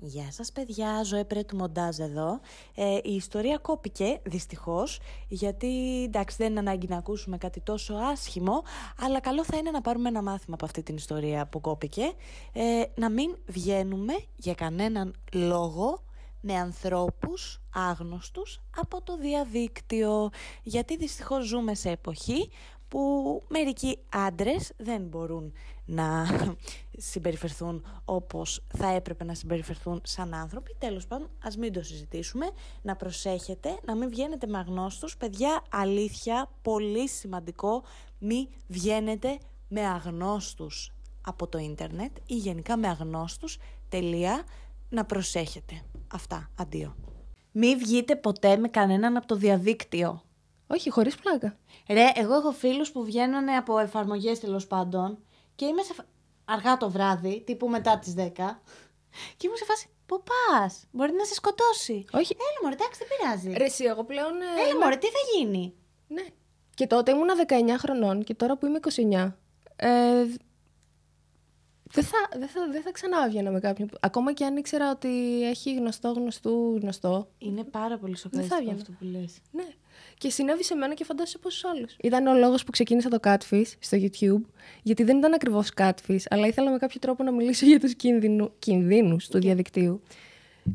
A: Γεια σας παιδιά, Ζωέ Πρέτου Μοντάζ εδώ. Ε, η ιστορία κόπηκε δυστυχώς, γιατί εντάξει δεν είναι ανάγκη να ακούσουμε κάτι τόσο άσχημο, αλλά καλό θα είναι να πάρουμε ένα μάθημα από αυτή την ιστορία που κόπηκε, ε, να μην βγαίνουμε για κανέναν λόγο με ανθρώπους άγνωστους από το διαδίκτυο γιατί δυστυχώς ζούμε σε εποχή που μερικοί άντρες δεν μπορούν να συμπεριφερθούν όπως θα έπρεπε να συμπεριφερθούν σαν άνθρωποι. Τέλος πάντων, ας μην το συζητήσουμε, να προσέχετε, να μην βγαίνετε με αγνώστους. Παιδιά, αλήθεια, πολύ σημαντικό, μην βγαίνετε με αγνώστους από το ίντερνετ ή γενικά με αγνώστους, τελεία, να προσέχετε. Αυτά, αντίο. Μην βγείτε ποτέ με κανέναν από το διαδίκτυο. Όχι, χωρίς πλάκα. Ρε, εγώ έχω φίλους που βγαίνουν από εφαρμογές τέλος πάντων και είμαι σε... αργά το βράδυ, τύπου μετά τις 10. Και ήμουν σε φάση. Πού πας, μπορεί να σε σκοτώσει. Όχι. Έλα, μωρέ, εντάξει, δεν πειράζει. Ρε, εσύ, εγώ πλέον. Ε... Έλα, μωρέ, τι θα
B: γίνει. Ναι. Και τότε ήμουν 19 χρονών και τώρα που είμαι 29. Ε, δεν θα, ξανά θα, θα με κάποιον. Ακόμα και αν ήξερα ότι έχει γνωστό, γνωστού, γνωστό.
A: Είναι πάρα πολύ σοκαριστικό αυτό
B: που λες. Ναι. Και συνέβη σε μένα και φαντάζομαι σε πόσους άλλους. Ήταν ο λόγος που ξεκίνησα το Catfish στο YouTube, γιατί δεν ήταν ακριβώς Catfish, αλλά ήθελα με κάποιο τρόπο να μιλήσω για τους κινδύνου του διαδικτύου.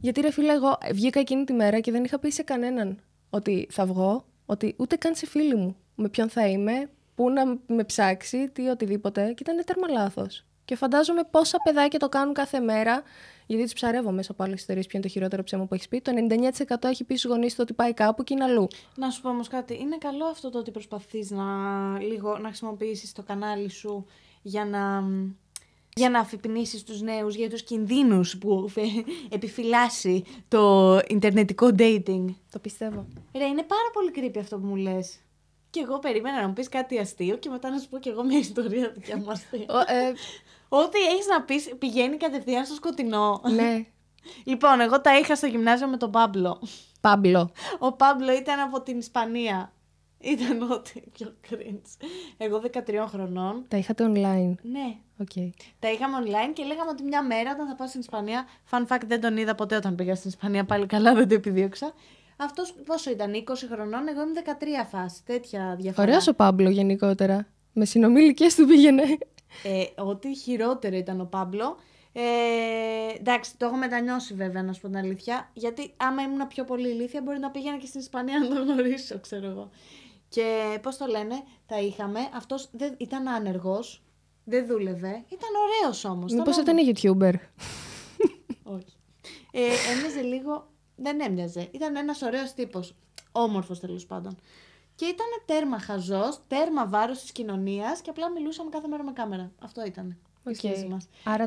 B: Γιατί ρε φίλε, εγώ βγήκα εκείνη τη μέρα και δεν είχα πει σε κανέναν ότι θα βγω, ότι ούτε καν σε φίλοι μου με ποιον θα είμαι, πού να με ψάξει, τι οτιδήποτε. Και ήταν τέρμα λάθος. Και φαντάζομαι πόσα παιδάκια το κάνουν κάθε μέρα. Γιατί τους ψαρεύω μέσα από άλλες εταιρείε Ποιο είναι το χειρότερο ψέμα που έχεις πει. Το 99% έχει πει στους γονείς του ότι πάει κάπου και είναι αλλού.
A: Να σου πω όμως κάτι. Είναι καλό αυτό το ότι προσπαθείς να, λίγο, να χρησιμοποιήσεις το κανάλι σου για να, για να αφυπνίσεις τους νέους για τους κινδύνους που επιφυλάσσει το Ιντερνετικό dating. Το πιστεύω. Ρε, είναι πάρα πολύ creepy αυτό που μου λες. Και εγώ περίμενα να μου πεις κάτι αστείο και μετά να σου πω κι εγώ μια ιστορία δικιά μου αστεία. Ε, ό,τι έχεις να πεις πηγαίνει κατευθείαν στο σκοτεινό. Ναι. (laughs) Λοιπόν, εγώ τα είχα στο γυμνάσιο με τον Πάμπλο. Πάμπλο. Ο Πάμπλο ήταν από την Ισπανία. Ήταν ό,τι πιο cringe. Εγώ 13 χρονών.
B: Τα είχατε online. Ναι. Okay.
A: Τα είχαμε online και λέγαμε ότι μια μέρα όταν θα πάω στην Ισπανία. Fun fact, δεν τον είδα ποτέ όταν πήγα στην Ισπανία. Πάλι καλά, δεν το επιδίωξα. Αυτός πόσο ήταν, 20 χρονών, εγώ είμαι 13 φάση. Τέτοια διαφορά. Ωραίο
B: ο Πάμπλο γενικότερα. Με συνομιλικές του πήγαινε.
A: Ε, ό,τι χειρότερο ήταν ο Πάμπλο. Ε, εντάξει, το έχω μετανιώσει βέβαια, να σου πω την αλήθεια. Γιατί άμα ήμουν πιο πολύ ηλίθια, μπορεί να πήγαινα και στην Ισπανία να τον γνωρίσω, ξέρω εγώ. Και πώς το λένε, τα είχαμε. Αυτός ήταν άνεργος. Δεν δούλευε. Ήταν ωραίος όμως. Μήπω ήταν YouTuber. Όχι. Ε, λίγο δεν έμοιαζε. Ήταν ένας ωραίος τύπος. Όμορφος τέλος πάντων. Και ήταν τέρμα χαζός, τέρμα βάρος της κοινωνίας και απλά μιλούσαμε κάθε μέρα με κάμερα. Αυτό ήταν. Okay.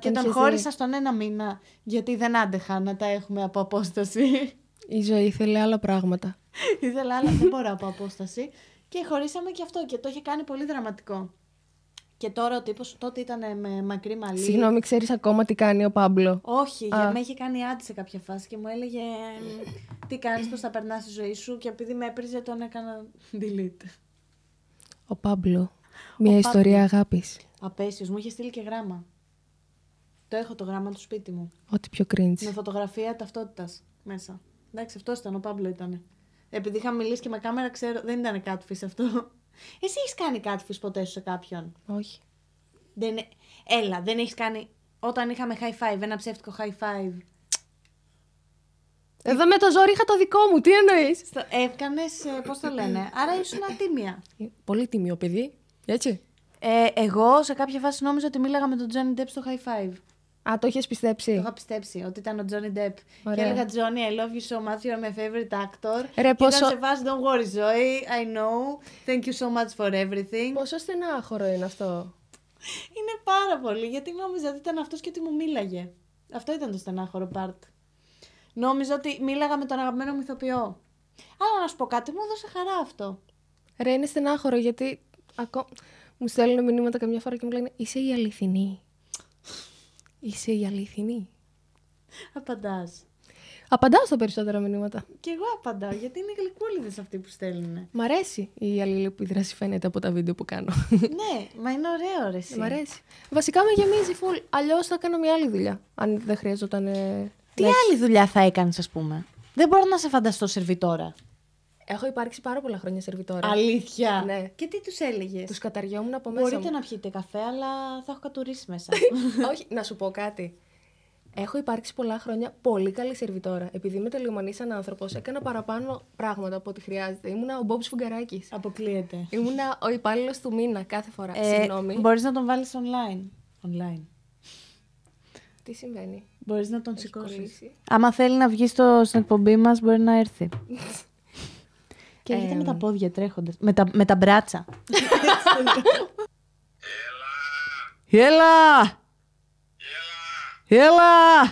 A: και τον, χώρισα στον ένα μήνα, γιατί δεν άντεχα να τα έχουμε από απόσταση. Η ζωή ήθελε άλλα πράγματα. (laughs) ήθελε άλλα, δεν μπορώ από απόσταση. Και χωρίσαμε και αυτό και το είχε κάνει πολύ δραματικό. Και τώρα ο τύπος τότε ήταν με μακρύ μαλλί. Συγγνώμη, ξέρεις
B: ακόμα τι κάνει ο Παμπλό. Όχι, γιατί με είχε
A: κάνει άντι σε κάποια φάση και μου έλεγε τι κάνεις, πώς θα περνάς τη ζωή σου. Και επειδή με έπριζε, τον έκανα delete.
B: Ο Παμπλό, Μια ιστορία αγάπης.
A: Απέσιος, μου είχε στείλει και γράμμα. Το έχω το γράμμα του σπίτι μου. Ό,τι πιο cringe. Με φωτογραφία ταυτότητας μέσα. Εντάξει, αυτός ήταν, ο Παύλο ήταν. Επειδή είχα μιλήσει και με κάμερα, ξέρω, δεν ήταν κάτι αυτό. Εσύ έχεις κάνει κάτι ποτέ σου σε κάποιον. Όχι. Δεν... Ε, έλα, δεν έχεις κάνει. Όταν είχαμε high five, ένα ψεύτικο high five. Εδώ με το ζόρι είχα το δικό μου, τι εννοείς. Έκανες, ε, πώς το λένε. Άρα ήσουν ατίμια. Πολύ τίμιο παιδί, έτσι. Ε, εγώ σε κάποια φάση νόμιζα ότι μίλαγα με τον Τζένι Ντεπ στο high five. Α, το είχες πιστέψει. Το είχα πιστέψει ότι ήταν ο Τζόνι Ντεπ. Και έλεγα Τζόνι, I love you so much, you're my favorite actor. Ρε, και πόσο... σε don't worry, Zoe, I know. Thank you so much for everything. Πόσο στενάχωρο είναι αυτό. είναι πάρα πολύ, γιατί νόμιζα ότι ήταν αυτός και ότι μου μίλαγε. Αυτό ήταν το στενάχωρο part. Νόμιζα ότι μίλαγα με τον αγαπημένο μου ηθοποιό. Αλλά να σου πω κάτι, μου έδωσε χαρά
B: αυτό. Ρε, είναι στενάχωρο γιατί ακό... μου στέλνουν μηνύματα καμιά φορά και μου λένε Είσαι η αληθινή. Είσαι η αληθινή. Απαντάς. Απαντάω στα περισσότερα μηνύματα.
A: Κι εγώ απαντάω, γιατί είναι γλυκούλιδες αυτοί που στέλνουν.
B: Μ' αρέσει η αλληλεπίδραση, φαίνεται από τα βίντεο που κάνω.
A: ναι, μα είναι ωραίο, ρε. Μ' αρέσει. Βασικά με γεμίζει φουλ
B: Αλλιώς θα κάνω μια άλλη δουλειά, αν δεν χρειαζόταν. Ε,
A: Τι άλλη δουλειά θα έκανες, ας πούμε. Δεν μπορώ να σε φανταστώ σερβιτόρα.
B: Έχω υπάρξει πάρα πολλά χρόνια σερβιτόρα. Αλήθεια. Ναι. Και τι τους έλεγες. Τους καταριόμουν από μέσα. Μπορείτε να πιείτε καφέ, αλλά θα έχω κατουρίσει μέσα. (laughs) Όχι, να σου πω κάτι. Έχω υπάρξει πολλά χρόνια πολύ καλή σερβιτόρα. Επειδή είμαι τελειωμανή σαν άνθρωπος, έκανα παραπάνω πράγματα από ό,τι χρειάζεται. Ήμουνα ο Μπόμπ
A: Φουγκαράκης.
B: Αποκλείεται. Ήμουνα ο υπάλληλος του μήνα κάθε φορά. Ε, Συγγνώμη. Μπορείς
A: να τον βάλεις online. Online. Τι συμβαίνει. Μπορείς να τον σηκώσει. Άμα θέλει να βγει στο, στην εκπομπή μας, μπορεί να έρθει. (laughs) Και έρχεται με τα πόδια τρέχοντας. Με, τα, με τα μπράτσα. Έλα! Έλα! Έλα!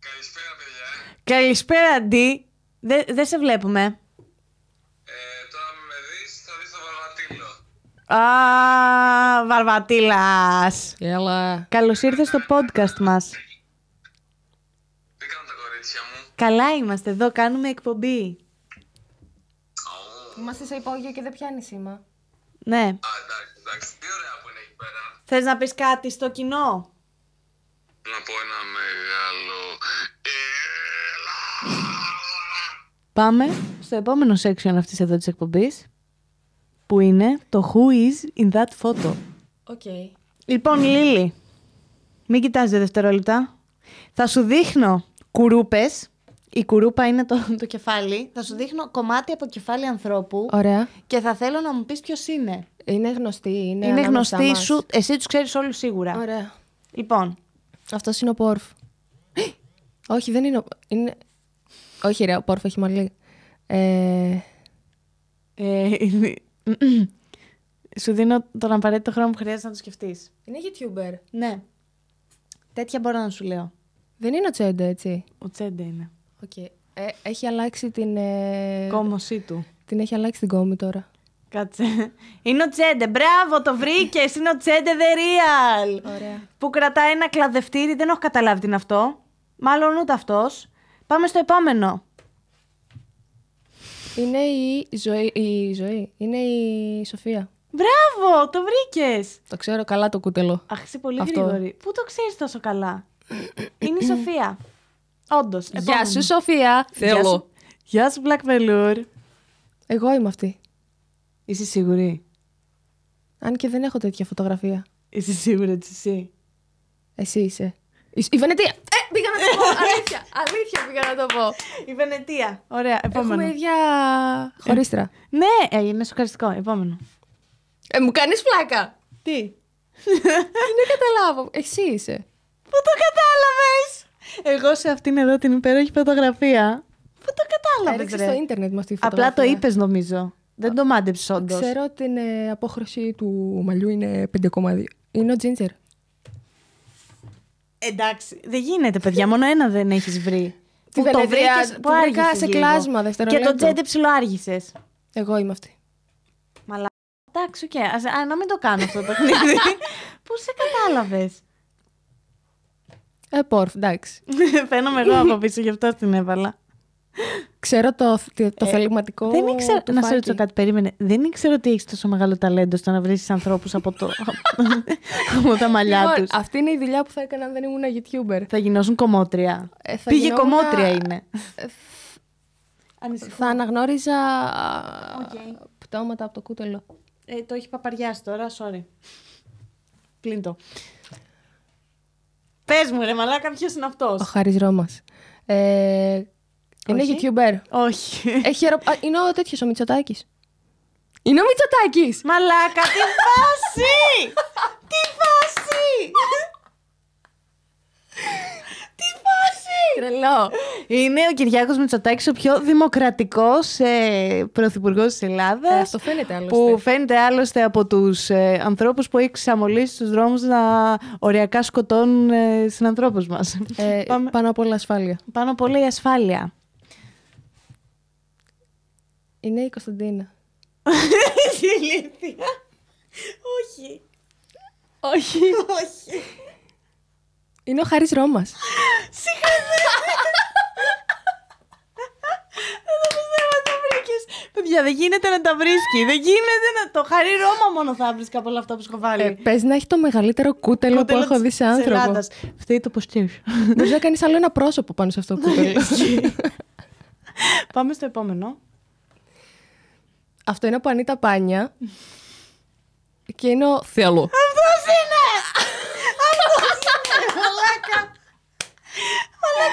A: Καλησπέρα, παιδιά. Καλησπέρα, Ντί. Δεν σε βλέπουμε. Ε, τώρα με, με δεις, θα δεις τον βαρβατήλο. Α, βαρβατήλας. Έλα. Καλώς ήρθες στο podcast μας. Τι κάνουν τα κορίτσια μου. Καλά είμαστε εδώ, κάνουμε εκπομπή. Είμαστε σε υπόγειο και δεν πιάνει σήμα. Ναι. εντάξει, Τι που είναι πέρα. Θες να πεις κάτι στο κοινό. Να πω ένα μεγάλο. Πάμε στο επόμενο section αυτής εδώ της εκπομπής. Που είναι το Who is in that photo. Οκ. Λοιπόν, Λίλη, μην κοιτάζει δευτερόλεπτα. Θα σου δείχνω κουρούπες. Η κουρούπα είναι το, το κεφάλι. Θα σου δείχνω κομμάτι από κεφάλι ανθρώπου. Ωραία. Και θα θέλω να μου πεις ποιος είναι. Είναι γνωστή, είναι Είναι γνωστή μας. σου. Εσύ τους
B: ξέρεις όλους σίγουρα. Ωραία. Λοιπόν. Αυτός είναι ο Πόρφ. (gasps) Όχι, δεν είναι Είναι... Όχι, ρε, ο Πόρφ έχει μαλλί. Ε...
A: Ε, (clears throat) σου δίνω τον απαραίτητο χρόνο που χρειάζεται να το σκεφτείς.
B: Είναι YouTuber.
A: Ναι. Τέτοια μπορώ να σου λέω. Δεν είναι ο Τσέντε, έτσι. Ο Τσέντε είναι. Okay. Ε,
B: έχει αλλάξει την... Ε... Κόμωσή του. Την έχει αλλάξει
A: την κόμη τώρα. Κάτσε. Είναι ο Τσέντε. Μπράβο, το βρήκες. Είναι ο Τσέντε The Real. Ωραία. Που κρατάει ένα κλαδευτήρι. Δεν έχω καταλάβει τι είναι αυτό. Μάλλον ούτε αυτός. Πάμε στο επόμενο. Είναι η ζωή.
B: Η ζωή. Είναι η Σοφία.
A: Μπράβο, το βρήκες. Το ξέρω καλά το κούτελο. Αχ, πολύ αυτό. γρήγορη. Πού το ξέρεις τόσο καλά. είναι η Σοφία. Όντως. Γεια σου, Σοφία.
B: Θέλω. Γεια σου, Black Velour. Εγώ είμαι αυτή. Είσαι σίγουρη. Αν και δεν έχω τέτοια φωτογραφία. Είσαι σίγουρη ότι εσύ. Εσύ είσαι. Η Βενετία! Ε, πήγα να το
A: πω. (laughs) Αλήθεια, αλήθεια πήγα να το πω. Η Βενετία. Ωραία, επόμενο. Έχουμε ίδια χωρίστρα. Ε, ναι, ε, είναι σοκαριστικό. Επόμενο. Ε, μου κάνεις φλάκα. Τι. (laughs) Δεν καταλάβω. Εσύ είσαι. Πού το κατάλαβες! Εγώ σε αυτήν εδώ την υπέροχη φωτογραφία. Πού το κατάλαβες. Έριξες στο ίντερνετ με τη φωτογραφία. Απλά το είπες, νομίζω. Δεν το μάντεψες, όντως. Ξέρω ότι την
B: απόχρωση του μαλλιού είναι 5,2. Είναι ο Τζίντζερ.
A: Εντάξει. Δεν γίνεται, παιδιά. Μόνο ένα δεν έχεις βρει. Που το βρήκα, Που άργησες. σε κλάσμα δευτερόλεπτα. Και το τζέντε ψηλό άργησε. Εγώ είμαι αυτή. Μαλά. Εντάξει, οκ. Okay. Ας μην το κάνω αυτό το παιχνίδι. (laughs) Πώ σε κατάλαβες.
B: Ε, πόρφ, εντάξει.
A: (laughs) Φαίνομαι εγώ από πίσω, γι' αυτό την έβαλα. Ξέρω το, το ε, θεληματικό. Δεν ήξερα. να σε ρωτήσω κάτι, περίμενε. Δεν ήξερα ότι έχεις τόσο μεγάλο ταλέντο στο να βρεις ανθρώπους από, το... (laughs) από τα μαλλιά λοιπόν, τους. Αυτή είναι η δουλειά που θα έκανα αν δεν ήμουν YouTuber. Θα γινώσουν κομμότρια. Ε, Πήγε κομμότρια είναι. Ε,
B: θα αναγνώριζα
A: πτώματα από το κούτελο. το έχει παπαριάσει τώρα, sorry. Πλύντο. Πες μου, ρε Μαλάκα, ποιος είναι αυτός. Ο Χάρης
B: Ρώμας. Ε,
A: είναι YouTuber.
B: Όχι. Έχει αερο... είναι ο τέτοιος ο Μητσοτάκης. Είναι ο Μητσοτάκης! Μαλάκα, τι
A: φάση! τι φάση! Τρελό. Είναι ο Κυριάκος Μητσοτάκης ο πιο δημοκρατικός ε, πρωθυπουργός της Ελλάδας. Ε, αυτό φαίνεται Που φαίνεται άλλωστε από τους ε, ανθρώπους που έχει ξαμολύσει του δρόμους να οριακά σκοτώνουν ε, συνανθρώπους μας. Ε, (laughs) Πάμε... Πάνω απ' όλα ασφάλεια. Πάνω απ' όλα η ασφάλεια. Είναι η Κωνσταντίνα. (laughs) Η Όχι. Όχι.
B: (laughs) Όχι. Είναι ο Χάρης Ρώμας.
A: Συγχαρητήρια. Παιδιά, δεν γίνεται να τα βρίσκει. Δεν γίνεται να. Το χαρί Ρώμα μόνο θα βρίσκει από όλα αυτά που σκοβάλει. Ε,
B: Πες να έχει το μεγαλύτερο κούτελο, που έχω δει σε άνθρωπο.
A: Φταίει το ποστίου.
B: Μπορεί να κάνεις άλλο ένα πρόσωπο πάνω σε αυτό το κούτελο.
A: Πάμε στο επόμενο.
B: Αυτό είναι από Ανίτα Πάνια. Και είναι ο Θέλω.
A: Αυτό είναι!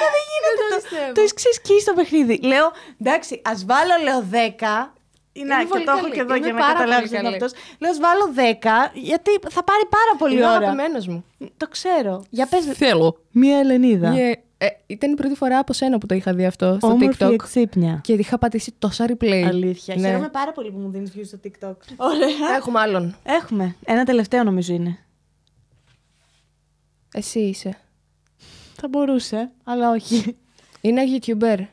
A: δεν γίνεται. το πιστεύω. Το έχεις ξεσκίσει το παιχνίδι. Λέω, εντάξει, ας βάλω λέω 10.
B: Είναι και το έχω και εδώ για να καταλάβει αυτός.
A: Λέω, βάλω 10, γιατί θα πάρει πάρα πολύ ώρα. Είναι μου. Το ξέρω. Για Θέλω. Μία ελενίδα Ε, ήταν η πρώτη φορά από σένα που το είχα δει αυτό στο Όμορφη TikTok. Εξύπνια. Και είχα πατήσει τόσα replay. Αλήθεια. Ναι. Χαίρομαι πάρα πολύ που μου δίνεις views στο TikTok. Ωραία. Έχουμε άλλον. Έχουμε. Ένα τελευταίο νομίζω είναι. Εσύ είσαι. Θα μπορούσε, αλλά όχι.
B: Είναι YouTuber.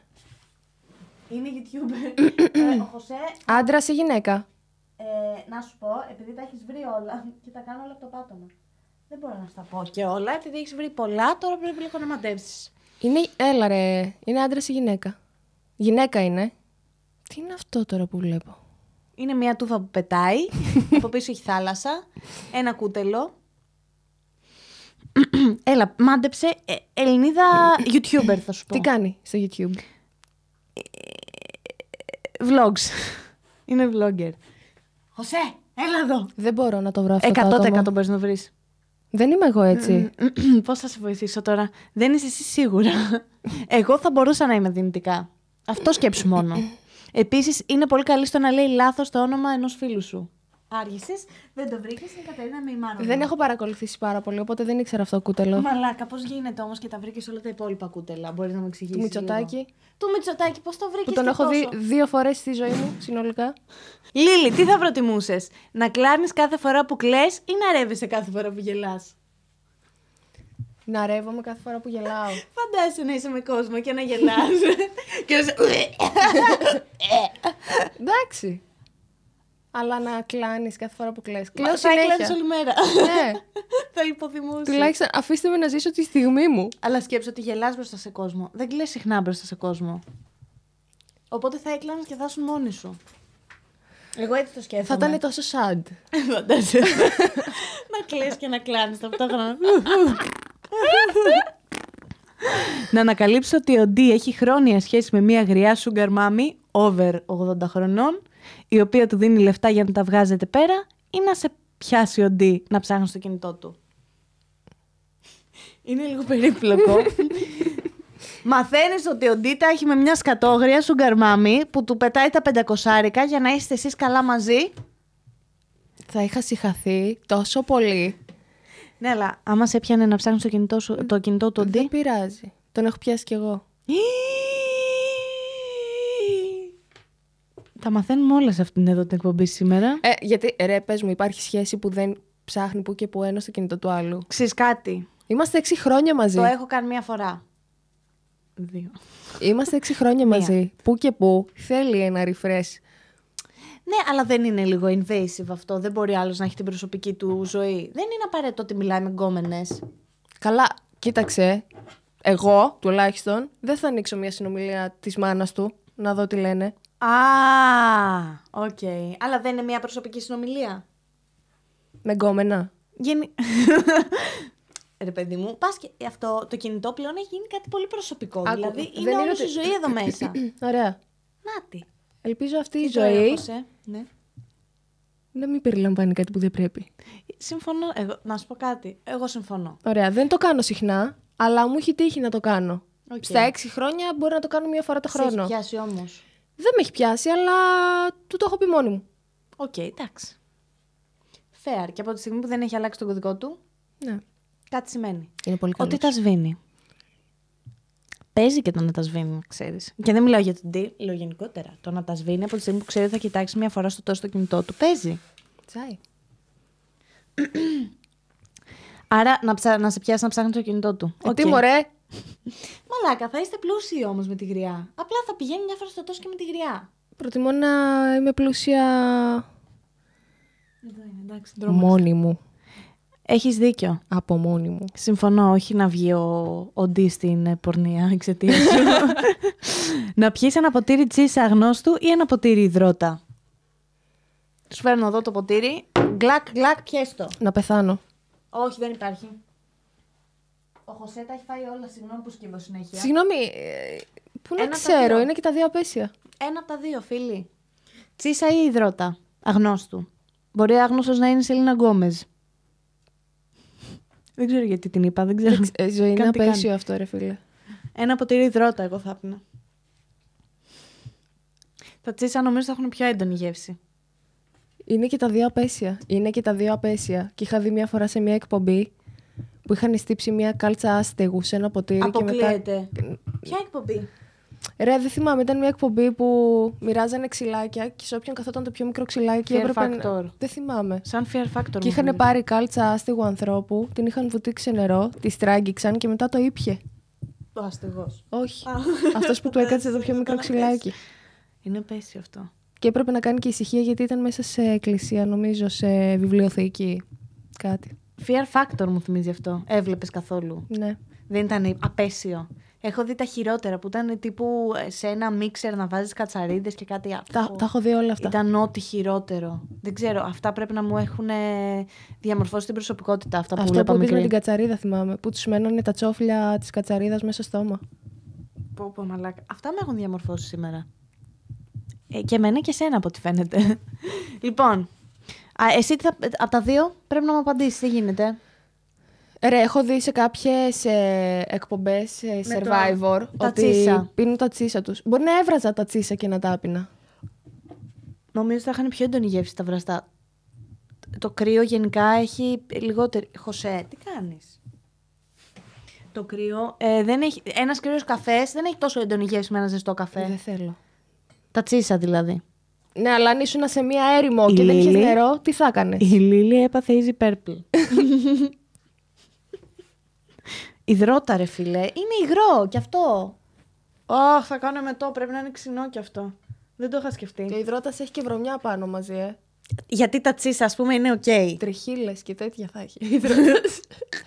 A: Είναι YouTuber. (coughs) ε, ο Άντρας ή γυναίκα. Ε, να σου πω, επειδή τα έχεις βρει όλα και τα κάνω όλα από το πάτωμα. Δεν μπορώ να στα πω και όλα, επειδή έχεις βρει πολλά, τώρα πρέπει λίγο να μαντέψεις.
B: Είναι, έλα ρε, είναι άντρας ή γυναίκα. Γυναίκα είναι. Τι είναι αυτό τώρα που βλέπω.
A: Είναι μια τούφα που πετάει, (laughs) από πίσω έχει θάλασσα, ένα κούτελο, (clears throat) Έλα, μάντεψε ε, Ελληνίδα YouTuber, θα σου πω. Τι κάνει στο YouTube. Ε, vlogs. (laughs) Είναι vlogger.
B: Χωσέ, έλα εδώ. Δεν μπορώ να το βρω αυτό. 100%
A: μπορείς να βρεις. Δεν είμαι εγώ έτσι. Πώς θα σε βοηθήσω τώρα. Δεν είσαι εσύ σίγουρα. (laughs) εγώ θα μπορούσα να είμαι δυνητικά. Αυτό σκέψου μόνο. (clears throat) Επίσης, είναι πολύ καλή στο να λέει λάθος το όνομα ενός φίλου σου. Άργησες, δεν το βρήκες, είναι η Κατερίνα με η μάνα. Δεν έχω παρακολουθήσει
B: πάρα πολύ, οπότε δεν ήξερα αυτό το κούτελο.
A: Μαλάκα, πώς γίνεται όμως και τα βρήκες όλα τα υπόλοιπα κούτελα. Μπορείς να μου εξηγήσεις. Μητσοτάκι. Το Μητσοτάκι, πώς το βρήκες. Που τον έχω δει δύο φορές στη ζωή μου συνολικά. Λίλη, τι θα προτιμούσες, να κλάνεις κάθε φορά που κλε ή να ρεύεσαι κάθε φορά που γελάς.
B: Να ρεύομαι κάθε φορά που γελάω.
A: Φαντάζεσαι να είσαι
B: με κόσμο και να γελάς. και (laughs) να Εντάξει. Αλλά να κλάνεις κάθε φορά που κλαις. Κλαίω συνέχεια. όλη μέρα. ναι.
A: (laughs) θα λιποθυμούσε. Τουλάχιστον αφήστε με να ζήσω τη στιγμή μου. Αλλά σκέψω ότι γελάς μπροστά σε κόσμο. Δεν κλαις συχνά μπροστά σε κόσμο. Οπότε θα έκλανες και θα ήσουν μόνη σου. Εγώ έτσι το σκέφτομαι. Θα ήταν τόσο sad. (laughs) Φαντάζεσαι. (laughs) να κλαις και να κλάνεις χρόνια. να ανακαλύψω ότι ο Ντί έχει χρόνια σχέση με μια γριά sugar mommy over 80 χρονών η οποία του δίνει λεφτά για να τα βγάζετε πέρα ή να σε πιάσει ο Ντί να ψάχνει στο κινητό του. Είναι λίγο περίπλοκο. Μαθαίνεις ότι ο Ντί έχει με μια σκατόγρια σου γκαρμάμι που του πετάει τα πεντακοσάρικα για να είστε εσείς καλά μαζί. Θα είχα συγχαθεί τόσο πολύ. Ναι, αλλά άμα σε έπιανε να ψάχνεις το κινητό, του Ντί. Δεν πειράζει. Τον έχω πιάσει κι εγώ. Θα μαθαίνουμε όλα σε αυτήν εδώ την εκπομπή σήμερα. Ε,
B: γιατί ρε, πες μου, υπάρχει σχέση που δεν ψάχνει που και που ένα στο κινητό του άλλου. Ξέρεις κάτι. Είμαστε έξι χρόνια μαζί. Το έχω
A: κάνει μία φορά. Δύο.
B: Είμαστε έξι χρόνια μαζί. Πού και πού θέλει ένα refresh.
A: Ναι, αλλά δεν είναι λίγο invasive αυτό. Δεν μπορεί άλλος να έχει την προσωπική του ζωή. Δεν είναι απαραίτητο ότι μιλάει με γκόμενες.
B: Καλά, κοίταξε. Εγώ
A: τουλάχιστον δεν
B: θα ανοίξω μια συνομιλία της μάνας του να δω τι λένε.
A: Α, οκ. Αλλά δεν είναι μια προσωπική συνομιλία.
B: Με γκόμενα.
A: Γενι... Ρε παιδί μου, πας και αυτό το κινητό πλέον έχει γίνει κάτι πολύ προσωπικό. δηλαδή είναι όλη ότι... η ζωή εδώ μέσα. (clears throat) Ωραία.
B: Νάτι. Ελπίζω αυτή η ζωή ε. ναι. να μην περιλαμβάνει κάτι που δεν πρέπει.
A: Συμφωνώ. να σου πω κάτι. Εγώ συμφωνώ.
B: Ωραία. Δεν το κάνω συχνά, αλλά μου έχει τύχει να το κάνω.
A: Okay. Στα έξι χρόνια μπορεί να το κάνω μία φορά το χρόνο. Σε έχει πιάσει όμως.
B: Δεν με έχει πιάσει, αλλά του το έχω πει μόνη
A: μου. Οκ, okay, εντάξει. Φεαρ. Και από τη στιγμή που δεν έχει αλλάξει τον κωδικό του, ναι. κάτι σημαίνει. Είναι πολύ καλός. Ότι τα σβήνει. Παίζει και το να τα σβήνει, ξέρεις. Και δεν μιλάω για την τι, λέω γενικότερα. Το να τα σβήνει από τη στιγμή που ξέρει ότι θα κοιτάξει μια φορά στο τόσο το κινητό του. Παίζει. Τσάι. Άρα να, σε πιάσει να ψάχνει το κινητό του. Ε, okay. Μαλάκα, θα είστε πλούσιοι όμως με τη γριά. Απλά θα πηγαίνει μια φορά στο τόσο και με τη γριά. Προτιμώ να είμαι πλούσια. Εδώ εντάξει, Μόνη μου. Έχεις δίκιο. Από μόνη μου. Συμφωνώ, όχι να βγει ο, ο Ντί στην ε, πορνεία εξαιτίας (laughs) να πιεις ένα ποτήρι τσίσα αγνώστου ή ένα ποτήρι υδρότα. Σου φέρνω εδώ το ποτήρι. Γκλακ, γκλακ, πιέστο. Να πεθάνω. Όχι, δεν υπάρχει. Ο Χωσέ τα έχει φάει όλα. Συγγνώμη που σκύβω συνέχεια. Συγγνώμη, ε, πού να ξέρω, είναι και τα δύο απέσια. Ένα από τα δύο, φίλοι. Τσίσα ή υδρότα, αγνώστου. Μπορεί άγνωστος να είναι η Σελίνα ειναι σελινα γκομεζ Δεν ξέρω γιατί την είπα, δεν ξέρω. Ε, ζωή είναι απέσιο αυτό, ρε φίλε. Ένα ποτήρι υδρότα, εγώ θα έπαινα. Τα τσίσα νομίζω θα έχουν πιο έντονη γεύση.
B: Είναι και τα δύο απέσια. Είναι και τα δύο απέσια. Και είχα δει μια φορά σε μια εκπομπή που είχαν στύψει μια κάλτσα άστεγου σε ένα ποτήρι. Αποκλείεται.
A: μετά... Ποια εκπομπή.
B: Ρε, δεν θυμάμαι. Ήταν μια εκπομπή που μοιράζανε ξυλάκια και σε όποιον καθόταν το πιο μικρό ξυλάκι fair έπρεπε. Factor. Δεν θυμάμαι. Σαν fear factor. Και είχαν πάρει κάλτσα άστεγου ανθρώπου, την είχαν βουτήξει νερό, τη στράγγιξαν και μετά το ήπια.
A: Το άστεγος. Όχι. αυτός που του (laughs) έκατσε το πιο
B: μικρό ξυλάκι.
A: Είναι πέσει αυτό.
B: Και έπρεπε να κάνει και ησυχία γιατί ήταν μέσα σε εκκλησία, νομίζω, σε βιβλιοθήκη. Κάτι. Fear
A: Factor μου θυμίζει αυτό. Έβλεπες καθόλου. Ναι. Δεν ήταν απέσιο. Έχω δει τα χειρότερα που ήταν τύπου ε, σε ένα μίξερ να βάζεις κατσαρίδες και κάτι άλλο. Τα, τα, έχω δει όλα αυτά. Ήταν ό,τι χειρότερο. Δεν ξέρω. Αυτά πρέπει να μου έχουν ε, διαμορφώσει την προσωπικότητα. Αυτά που Αυτό που, με την
B: κατσαρίδα θυμάμαι. Που τους σημαίνουν τα τσόφλια της κατσαρίδας μέσα στο στόμα.
A: Πω, πω, μαλάκα. Αυτά με έχουν διαμορφώσει σήμερα. Ε, και εμένα και σένα από ό,τι φαίνεται. (laughs) λοιπόν, Α, εσύ θα, από τα δύο πρέπει να μου απαντήσεις, τι γίνεται. Ρε, έχω δει σε κάποιες ε, εκπομπές ε, Survivor ότι
B: πίνουν τα τσίσα τους. Μπορεί να έβραζα τα τσίσα και να τα άπεινα. Νομίζω ότι θα είχαν
A: πιο έντονη γεύση τα βραστά. Το κρύο γενικά έχει λιγότερη. Χωσέ, τι κάνεις. Το κρύο. Ε, δεν έχει... Ένας κρύος καφές δεν έχει τόσο έντονη γεύση με ένα ζεστό καφέ. Δεν θέλω. Τα τσίσα δηλαδή. Ναι, αλλά αν ήσουν σε
B: μία έρημο και δεν είχες νερό,
A: τι θα έκανες. Η Λίλη έπαθε easy purple. Ιδρώτα, (laughs) ρε φίλε. Είναι υγρό κι αυτό. Αχ, θα κάνω με το. Πρέπει να είναι ξινό κι αυτό. Δεν το είχα σκεφτεί. Και υδρότα έχει και βρωμιά πάνω μαζί, ε. Γιατί τα τσίσα, ας πούμε, είναι οκ. Okay. Τριχίλες και τέτοια θα έχει. (laughs) (laughs)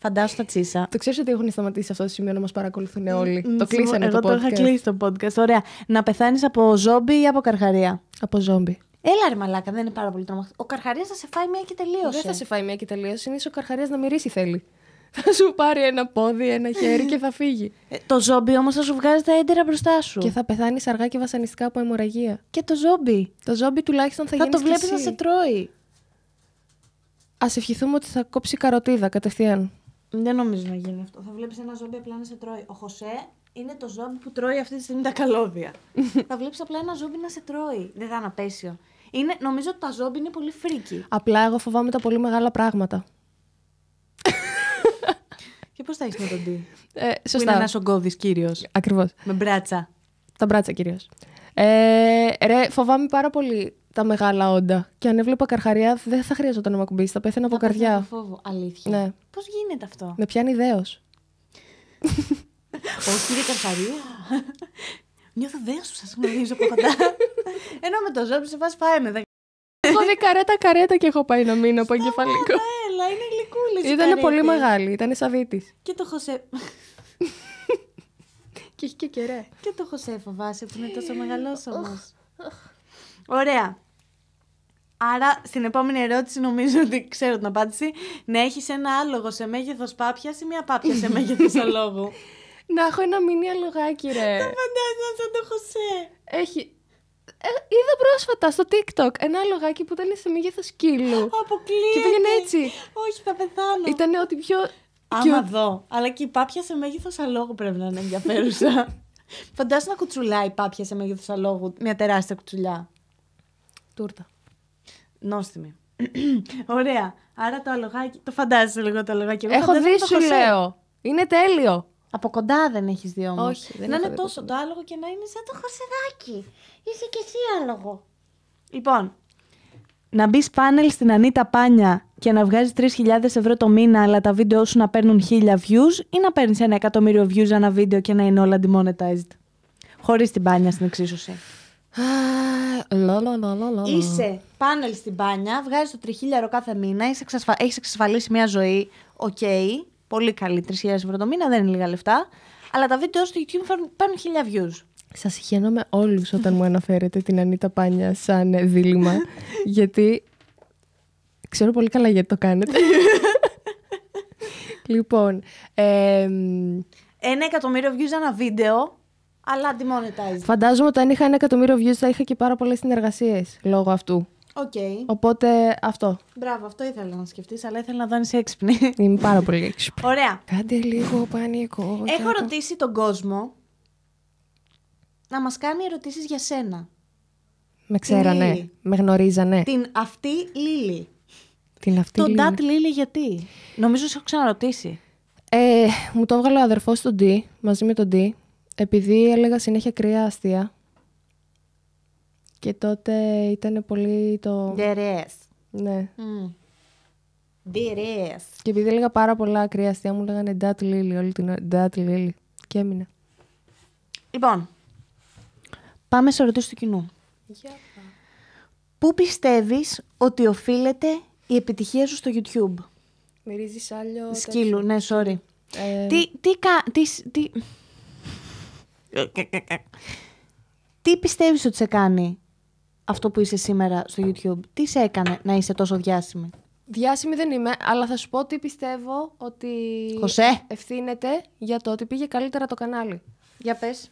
A: Φαντάσου τα τσίσα. Το ξέρεις ότι έχουν σταματήσει αυτό το σημείο να μας παρακολουθούν όλοι. το κλείσανε το podcast. Εγώ το είχα κλείσει το podcast. Ωραία. Να πεθάνεις από ζόμπι ή από καρχαρία. Από ζόμπι. Έλα ρε μαλάκα, δεν είναι πάρα πολύ τρομακτικό. Ο καρχαρίας θα σε φάει μία και τελείωσε. Δεν θα σε φάει μία και τελείωσε. Είναι ο καρχαρίας να
B: μυρίσει θέλει. (laughs) Θα σου πάρει ένα πόδι, ένα χέρι και θα φύγει. Ε, το ζόμπι όμως θα σου βγάζει τα έντερα μπροστά σου. Και θα πεθάνεις αργά και βασανιστικά από αιμορραγία. Και το ζόμπι. Το ζόμπι τουλάχιστον θα, θα γίνει. Θα το βλέπεις να σε
A: τρώει
B: ας ευχηθούμε ότι θα κόψει καροτίδα κατευθείαν. Δεν νομίζω να γίνει αυτό.
A: Θα βλέπεις ένα ζόμπι απλά να σε τρώει. Ο Χωσέ είναι το ζόμπι που τρώει αυτή τη στιγμή τα καλώδια. (laughs) θα βλέπεις απλά ένα ζόμπι να σε τρώει. Δεν θα είναι Είναι, νομίζω ότι τα ζόμπι είναι πολύ φρίκι.
B: Απλά εγώ φοβάμαι τα πολύ μεγάλα πράγματα.
A: (laughs) Και πώς θα έχεις με τον Τι. Ε, σωστά. είναι ένας ογκώδης κύριος. Ακριβώς. Με μπράτσα.
B: Τα μπράτσα κυρίως. Ε, ρε, φοβάμαι πάρα πολύ τα μεγάλα όντα. Και αν έβλεπα καρχαριά, δεν θα χρειαζόταν να με ακουμπήσει. Θα πέθανα από καρδιά. Από φόβο, αλήθεια. Ναι. Πώς
A: γίνεται αυτό. Με πιάνει ιδέο. (laughs) Όχι, κύριε καρχαρία. (laughs) Νιώθω δέος που σας γνωρίζω από κοντά. (laughs) Ενώ με το ζόμπι σε φάση πάει με. Έχω δει καρέτα καρέτα και έχω πάει να μείνω από εγκεφαλικό. Έλα, ε, είναι γλυκούλες. Ήταν πολύ μεγάλη,
B: ήταν σαβίτη.
A: Και το Χωσέ. και έχει και κερέ. Και το Χωσέ φοβάσαι που είναι τόσο μεγαλό όμω. Ωραία. Άρα στην επόμενη ερώτηση νομίζω ότι ξέρω την απάντηση. Να έχεις ένα άλογο σε μέγεθος πάπιας ή μια πάπια σε μέγεθος αλόγου. (laughs) Να έχω ένα μήνυμα αλογάκι ρε. Δεν φαντάζομαι σαν το Χωσέ. Έχει... Ε, είδα πρόσφατα στο TikTok ένα αλογάκι που ήταν σε μέγεθος σκύλου. Αποκλείεται. Και πήγαινε έτσι. Όχι, θα πεθάνω. Ήταν ό,τι πιο. Άμα δω. Αλλά και η πάπια σε μέγεθος αλόγου πρέπει να είναι ενδιαφέρουσα. (laughs) Φαντάζομαι να κουτσουλάει η πάπια σε μέγεθος αλόγου μια τεράστια κουτσουλιά. Τούρτα. Νόστιμη. (clears throat) Ωραία. Άρα το αλογάκι. Το φαντάζεσαι λίγο το αλογάκι. Εγώ Έχω δει, σου λέω. Είναι τέλειο. Από κοντά δεν έχεις δει όμως. Όχι. Δεν να είναι τόσο το άλογο και να είναι σαν το χωσεδάκι Είσαι και εσύ άλογο. Λοιπόν, να μπεις πάνελ στην Ανίτα Πάνια και να βγάζεις 3.000 ευρώ το μήνα, αλλά τα βίντεο σου να παίρνουν 1.000 views ή να παίρνεις ένα εκατομμύριο views ένα βίντεο και να είναι όλα demonetized. Χωρίς την πάνια στην εξίσωση. Είσαι πάνελ στην μπάνια, βγάζεις το τριχίλιαρο κάθε μήνα, εξασφα... έχεις εξασφαλίσει μια ζωή. Οκ, πολύ καλή, 3.000 ευρώ το μήνα, δεν είναι λίγα λεφτά. Αλλά τα βίντεο στο YouTube παίρνουν χίλια views.
B: Σας χαίρομαι όλους όταν μου αναφέρετε την Ανίτα Πάνια σαν ε, δίλημα, (laughs) γιατί ξέρω πολύ καλά γιατί το κάνετε. (laughs) λοιπόν. ένα
A: εκατομμύριο views ένα βίντεο αλλά demonetized. Φαντάζομαι
B: ότι αν είχα ένα εκατομμύριο views θα είχα και πάρα πολλές συνεργασίες λόγω αυτού. Okay. Οπότε αυτό.
A: Μπράβο, αυτό ήθελα να σκεφτείς, αλλά ήθελα να δάνει έξυπνη. (laughs)
B: Είμαι πάρα πολύ έξυπνη.
A: Ωραία. Κάντε λίγο πανικό. Έχω το... ρωτήσει τον κόσμο να μας κάνει ερωτήσεις για σένα.
B: Με ξέρανε. Με γνωρίζανε.
A: Την αυτή Λίλη.
B: Την αυτή Τον Ντάτ
A: Λίλη γιατί. Νομίζω σε έχω ξαναρωτήσει.
B: Ε, μου το έβγαλε ο αδερφός του Ντί μαζί με τον Ντί επειδή έλεγα συνέχεια κρύα αστεία και τότε ήταν πολύ το... Δερές. Ναι.
A: Mm. Δερές.
B: Και επειδή έλεγα πάρα πολλά κρύα αστεία μου λέγανε Ντάτ lily, όλη την ώρα. Και έμεινε.
A: Λοιπόν, πάμε σε ερωτήσεις του κοινού. Για... Πού πιστεύεις ότι οφείλεται η επιτυχία σου στο YouTube?
B: Μυρίζεις άλλο... Σκύλου, ναι,
A: sorry. Ε... Τι, τι, τι, τι, τι πιστεύεις ότι σε κάνει αυτό που είσαι σήμερα στο YouTube, τι σε έκανε να είσαι τόσο διάσημη.
B: Διάσημη δεν είμαι, αλλά θα σου πω ότι πιστεύω ότι Χωσέ. ευθύνεται για το ότι πήγε καλύτερα το κανάλι. Για πες.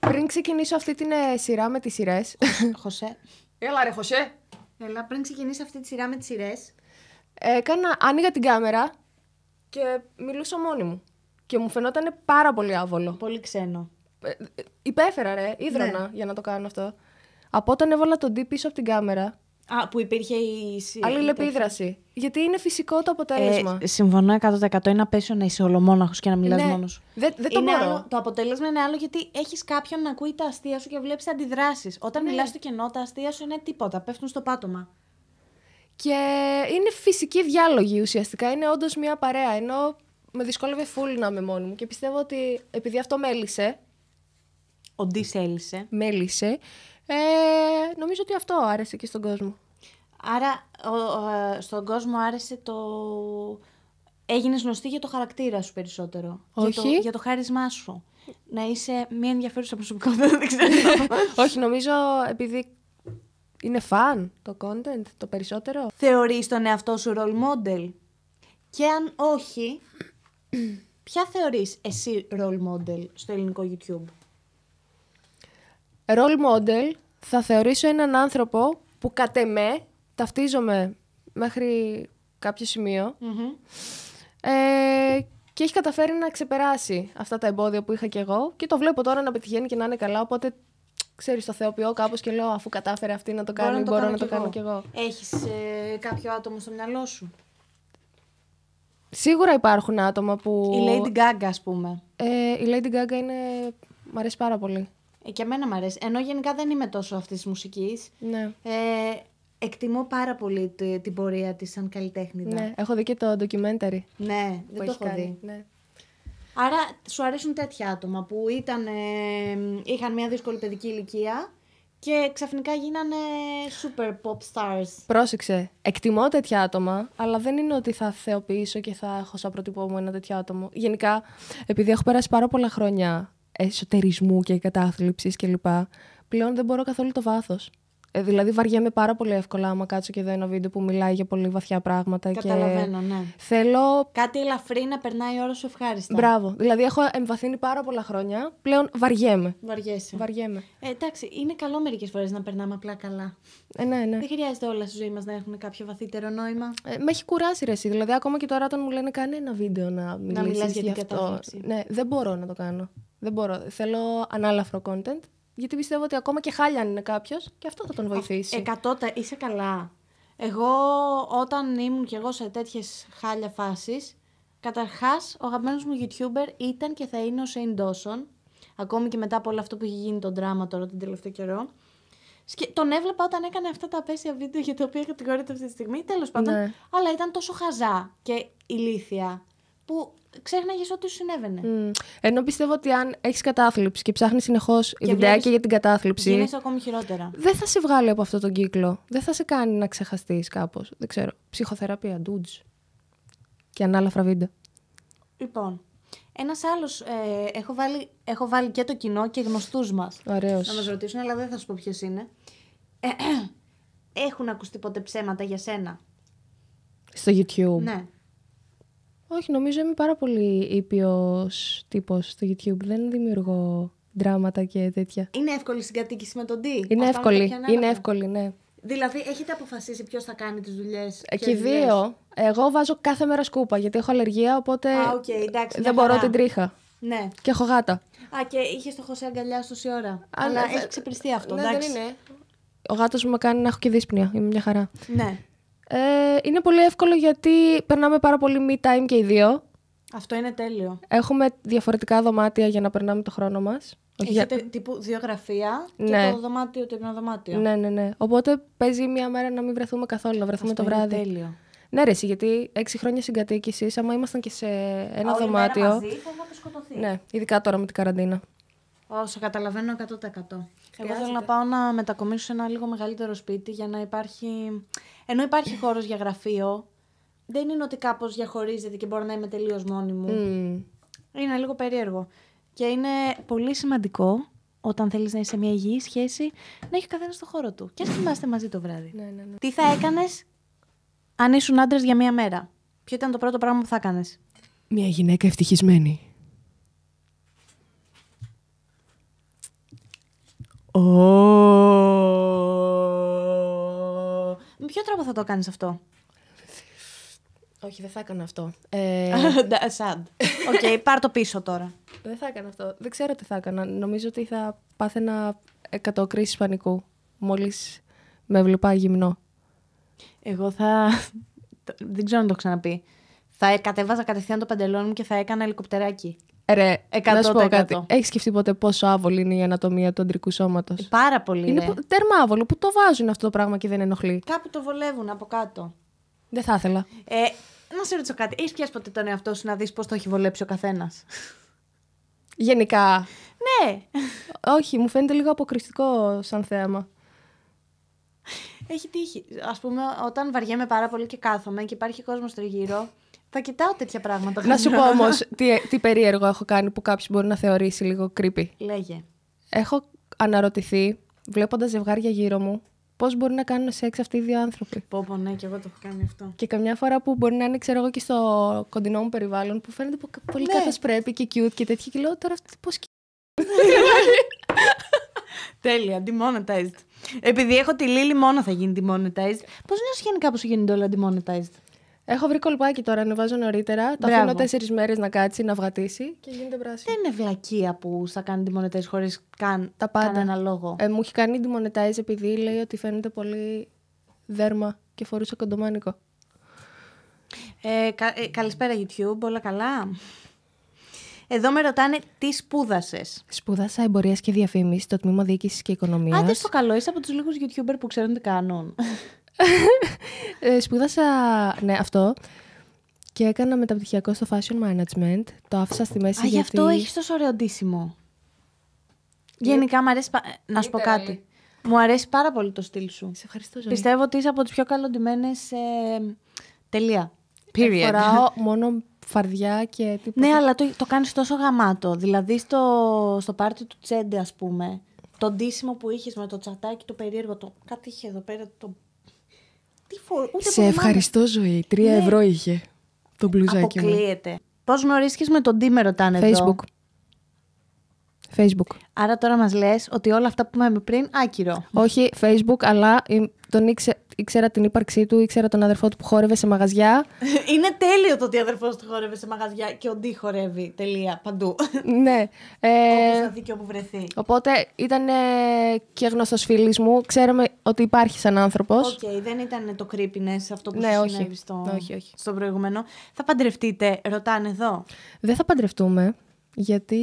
B: Πριν ξεκινήσω αυτή την ε, σειρά με τις σειρές (laughs) Χωσέ.
A: Έλα ρε Χωσέ. Έλα, πριν ξεκινήσω αυτή τη σειρά με τις σειρές
B: άνοιγα την κάμερα και μιλούσα μόνη μου. Και μου φαινόταν πάρα πολύ άβολο. Πολύ ξένο. Ε, ε, υπέφερα, ρε. ίδρωνα ναι. για να το κάνω αυτό. Από όταν έβαλα τον τύπο πίσω από την κάμερα.
A: Α, που υπήρχε η. Αλληλεπίδραση.
B: Γιατί είναι φυσικό το αποτέλεσμα. Ε,
A: συμφωνώ 100% είναι απέσιο να είσαι ολομόναχος και να μιλάς ναι. μόνος. Δεν, το είναι το αποτέλεσμα είναι άλλο γιατί έχεις κάποιον να ακούει τα αστεία σου και βλέπεις αντιδράσεις. Όταν ναι. μιλάς στο κενό, τα αστεία σου είναι τίποτα. Πέφτουν στο πάτωμα.
B: Και είναι φυσική διάλογη ουσιαστικά. Είναι όντως μια παρέα. Ενώ με δυσκόλευε φούλη να είμαι μόνη μου. Και πιστεύω ότι επειδή αυτό μέλησε,
A: ο Ντίς έλυσε. Ε, νομίζω ότι αυτό άρεσε και στον κόσμο. Άρα ο, ε, στον κόσμο άρεσε το... Έγινες γνωστή για το χαρακτήρα σου περισσότερο. Όχι. Για το, για το χάρισμά σου. Να είσαι μία ενδιαφέρουσα προσωπικότητα, (laughs) δεν ξέρω. Όχι, νομίζω επειδή είναι φαν το content το περισσότερο. Θεωρείς τον εαυτό σου role model. Και αν όχι, ποια θεωρείς εσύ role model στο ελληνικό YouTube
B: role model θα θεωρήσω έναν άνθρωπο που κατ' εμέ ταυτίζομαι μέχρι κάποιο ε, και έχει καταφέρει να ξεπεράσει αυτά τα εμπόδια που είχα κι εγώ και το βλέπω τώρα να πετυχαίνει και να είναι καλά, οπότε ξέρεις το θεοποιώ κάπως και λέω αφού κατάφερε αυτή να το κάνει, μπορώ να, το, κάνω, κι εγώ.
A: Έχεις ε, κάποιο άτομο στο μυαλό σου?
B: Σίγουρα υπάρχουν άτομα που... Η Lady Gaga, ας πούμε.
A: Ε, η Lady Gaga είναι... Μ' αρέσει πάρα πολύ. Ε, και εμένα μου αρέσει. Ενώ γενικά δεν είμαι τόσο αυτής της μουσικής. Ναι. Ε, εκτιμώ πάρα πολύ τη, την πορεία της σαν καλλιτέχνη. Ναι, έχω δει και το documentary. Ναι, δεν το έχω δει. Ναι. Άρα σου αρέσουν τέτοια άτομα που ήταν, ε, είχαν μια δύσκολη παιδική ηλικία και ξαφνικά γίνανε super pop stars.
B: Πρόσεξε. Εκτιμώ τέτοια άτομα, αλλά δεν είναι ότι θα θεοποιήσω και θα έχω σαν πρότυπό μου ένα τέτοιο άτομο. Γενικά, επειδή έχω περάσει πάρα πολλά χρόνια εσωτερισμού και κατάθλιψης κλπ. Πλέον δεν μπορώ καθόλου το βάθος. Ε, δηλαδή βαριέμαι πάρα πολύ εύκολα άμα κάτσω και δω ένα βίντεο που μιλάει για πολύ βαθιά πράγματα. Καταλαβαίνω, και... ναι. Θέλω...
A: Κάτι ελαφρύ να περνάει η ώρα σου ευχάριστα. Μπράβο.
B: Δηλαδή έχω εμβαθύνει πάρα πολλά χρόνια. Πλέον βαριέμαι.
A: Βαριέσαι. Βαριέμαι. Ε, εντάξει, είναι καλό μερικές φορές να περνάμε απλά καλά. Ε, ναι, ναι. Δεν χρειάζεται όλα στη ζωή μας να έχουν κάποιο βαθύτερο νόημα. Ε,
B: με έχει κουράσει ρε, εσύ. Δηλαδή, ακόμα και τώρα όταν μου λένε κανένα βίντεο να μιλήσεις για, για την αυτό. Ναι, δεν μπορώ να το κάνω. Δεν μπορώ. Θέλω ανάλαφρο content. Γιατί πιστεύω ότι ακόμα και χάλια είναι κάποιος
A: και αυτό θα τον βοηθήσει. Εκατότα, είσαι καλά. Εγώ όταν ήμουν κι εγώ σε τέτοιες χάλια φάσεις, καταρχάς ο αγαπημένος μου YouTuber ήταν και θα είναι ο Σέιν Ντόσον. Ακόμη και μετά από όλο αυτό που έχει γίνει το δράμα τώρα τον τελευταίο καιρό. Σκε... τον έβλεπα όταν έκανε αυτά τα απέσια βίντεο για τα οποία κατηγορείται αυτή τη στιγμή. Τέλος πάντων. Ναι. Αλλά ήταν τόσο χαζά και ηλίθια που ξέχναγες ό,τι σου συνέβαινε.
B: Ενώ πιστεύω ότι αν έχεις κατάθλιψη και ψάχνεις συνεχώς βιντεάκια για την κατάθλιψη. Γίνεσαι
A: ακόμη χειρότερα. Δεν θα
B: σε βγάλει από αυτόν τον κύκλο. Δεν θα σε κάνει να ξεχαστείς κάπως. Δεν ξέρω. Ψυχοθεραπεία, ντούτζ. Και ανάλαφρα βίντεο.
A: Λοιπόν. Ένας άλλος. Ε, έχω, βάλει, έχω βάλει και το κοινό και γνωστούς μας. Ωραίος. Να μας ρωτήσουν, αλλά δεν θα σου πω ποιες είναι. (clears throat) έχουν ακουστεί ποτέ ψέματα για σένα. Στο YouTube. Ναι.
B: Όχι, νομίζω είμαι πάρα πολύ ήπιος τύπος στο YouTube. Δεν δημιουργώ δράματα και τέτοια.
A: Είναι εύκολη συγκατοίκηση με τον Τι. Είναι εύκολη. Είναι εύκολη, ναι. Δηλαδή, έχετε αποφασίσει ποιος θα κάνει τις δουλειές. Ε, και δύο.
B: Εγώ βάζω κάθε μέρα σκούπα γιατί έχω αλλεργία, οπότε δεν μπορώ την τρίχα. Ναι. Και έχω γάτα.
A: Α, και είχες το Χωσέ αγκαλιά τόση ώρα. Αλλά ναι, έχει ε, ξεπριστεί αυτό. Ναι, εντάξει. δεν είναι.
B: Ο γάτος μου με κάνει να έχω και δύσπνοια. Είμαι μια χαρά. Ναι. Ε, είναι πολύ εύκολο γιατί περνάμε πάρα πολύ me time και οι δύο.
A: Αυτό είναι τέλειο.
B: Έχουμε διαφορετικά δωμάτια για να περνάμε το χρόνο μας.
A: Έχετε για... τύπου δύο γραφεία ναι. και το δωμάτιο, το ένα δωμάτιο. Ναι, ναι,
B: ναι. Οπότε παίζει μια μέρα να μην βρεθούμε καθόλου, να βρεθούμε το βράδυ. Είναι τέλειο. Ναι, ρε, γιατί έξι χρόνια συγκατοίκησης, άμα ήμασταν και σε ένα Όλη δωμάτιο. μέρα μαζί,
A: θα σκοτωθεί. Ναι,
B: ειδικά τώρα με την καραντίνα.
A: Όσο καταλαβαίνω 100%. Εγώ Χρειάζεται. θέλω να πάω να μετακομίσω σε ένα λίγο μεγαλύτερο σπίτι για να υπάρχει. Ενώ υπάρχει χώρος για γραφείο, δεν είναι ότι κάπως διαχωρίζεται και μπορώ να είμαι τελείως μόνη μου. Mm. Είναι λίγο περίεργο. Και είναι πολύ σημαντικό όταν θέλεις να είσαι μια υγιή σχέση να έχει καθένας στο χώρο του. Και ας κοιμάστε μαζί το βράδυ. Ναι, ναι, ναι. Τι θα έκανες αν ήσουν άντρες για μία μέρα. Ποιο ήταν το πρώτο πράγμα που θα έκανες. Μια γυναίκα ευτυχισμένη. Με ποιο τρόπο θα το κάνεις αυτό.
B: Όχι, δεν θα έκανα
A: αυτό. Ε, (laughs) sad. Οκ, okay, (laughs) πάρ το πίσω τώρα.
B: Δεν θα έκανα αυτό. Δεν
A: ξέρω τι θα έκανα.
B: Νομίζω ότι θα πάθαινα εκατοκρίση πανικού. Μόλις με βλέπα
A: γυμνό. Εγώ θα... (laughs) δεν ξέρω να το ξαναπεί. Θα κατέβαζα κατευθείαν το παντελόνι μου και θα έκανα ελικοπτεράκι.
B: Ρε, Να σου κάτι. Έχεις σκεφτεί ποτέ πόσο άβολη είναι η ανατομία του αντρικού σώματος. Πάρα πολύ. Είναι, είναι. τέρμα άβολο. Πού το βάζουν αυτό το πράγμα και δεν
A: ενοχλεί. Κάπου το βολεύουν από κάτω. Δεν θα ήθελα. Ε, να σε ρωτήσω κάτι. Έχεις πιάσει ποτέ τον εαυτό σου να δεις πώς το έχει βολέψει ο καθένας. Γενικά. Ναι. Όχι, μου φαίνεται λίγο αποκριστικό σαν θέαμα. Έχει τύχει. Ας πούμε, όταν βαριέμαι πάρα πολύ και κάθομαι και υπάρχει κόσμος τριγύρω. Θα κοιτάω τέτοια πράγματα. Να σου πω (laughs) όμως
B: τι, τι περίεργο έχω κάνει που κάποιος μπορεί να θεωρήσει λίγο creepy. Λέγε. Έχω αναρωτηθεί, βλέποντας ζευγάρια γύρω μου, πώς μπορεί να κάνουν σεξ αυτοί οι δύο άνθρωποι. Πω, πω, ναι, και εγώ το έχω κάνει αυτό. Και καμιά φορά που μπορεί να είναι, ξέρω εγώ, και στο κοντινό
A: μου περιβάλλον, που φαίνεται πολύ ναι. πρέπει και cute και τέτοια. Και λέω τώρα πώ. (laughs) Τέλεια, demonetized. Επειδή έχω τη Λίλη μόνο θα γίνει demonetized. Πώς νιώθεις γενικά που γίνεται όλα demonetized. Έχω βρει κολπάκι τώρα, ανεβάζω νωρίτερα.
B: Τα αφήνω τέσσερις μέρες να κάτσει, να βγατήσει
A: και γίνεται πράσινο. Δεν είναι βλακεία που θα κάνει demonetize
B: χωρίς καν τα πάντα. κανένα λόγο. Ε, μου έχει κάνει demonetize επειδή λέει ότι φαίνεται πολύ δέρμα και φορούσε κοντομάνικο.
A: Ε, κα, ε, καλησπέρα YouTube, όλα καλά. Εδώ με ρωτάνε τι σπούδασες.
B: Σπούδασα εμπορίας και διαφήμιση στο τμήμα διοίκησης και οικονομίας. Άντε στο
A: καλό, είσαι από τους λίγους YouTuber που ξέρουν τι κάνουν.
B: Ε, σπούδασα, ναι, αυτό. Και έκανα μεταπτυχιακό στο fashion management. Το άφησα στη μέση. Α, γι' αυτό έχεις τόσο ωραίο ντύσιμο. Ε, Γενικά, μου αρέσει.
A: Να σου πω κάτι. Μου αρέσει πάρα πολύ το στυλ σου. Σε ευχαριστώ, Ζωή. Πιστεύω ότι είσαι από τις πιο καλοντημένε. Ε... Τελεία. Period. φοράω (laughs) μόνο φαρδιά και τίποτα. Ναι, αλλά το, το κάνεις τόσο γαμάτο. Δηλαδή, στο, στο πάρτι του Τσέντε, ας πούμε, το ντύσιμο που είχες με το τσατάκι το περίεργο, το κάτι είχε εδώ πέρα, το τι φο... Ούτε Σε ευχαριστώ
B: ζωή. Τρία ναι. ευρώ είχε το μπλουζάκι Αποκλείεται.
A: μου. Πώς γνωρίστηκες με τον Τίμερο, με ρωτάνε Facebook. Εδώ. Facebook. Άρα τώρα μας λες ότι όλα αυτά που είπαμε πριν άκυρο. Όχι Facebook, αλλά τον
B: ήξερα την ύπαρξή του, ήξερα τον αδερφό του που χόρευε σε μαγαζιά.
A: (laughs) Είναι τέλειο το ότι ο αδερφός του χόρευε σε μαγαζιά και ο Ντί χορεύει τελεία παντού.
B: (laughs) ναι. Ε, Όπως θα
A: δει όπου βρεθεί.
B: Οπότε ήταν ε, και γνωστός φίλης μου. Ξέραμε ότι υπάρχει σαν άνθρωπος.
A: Οκ, δεν ήταν το creepiness αυτό που ναι, συνέβη στο, όχι, όχι. στο προηγούμενο. Θα παντρευτείτε, ρωτάνε εδώ.
B: Δεν θα παντρευτούμε. Γιατί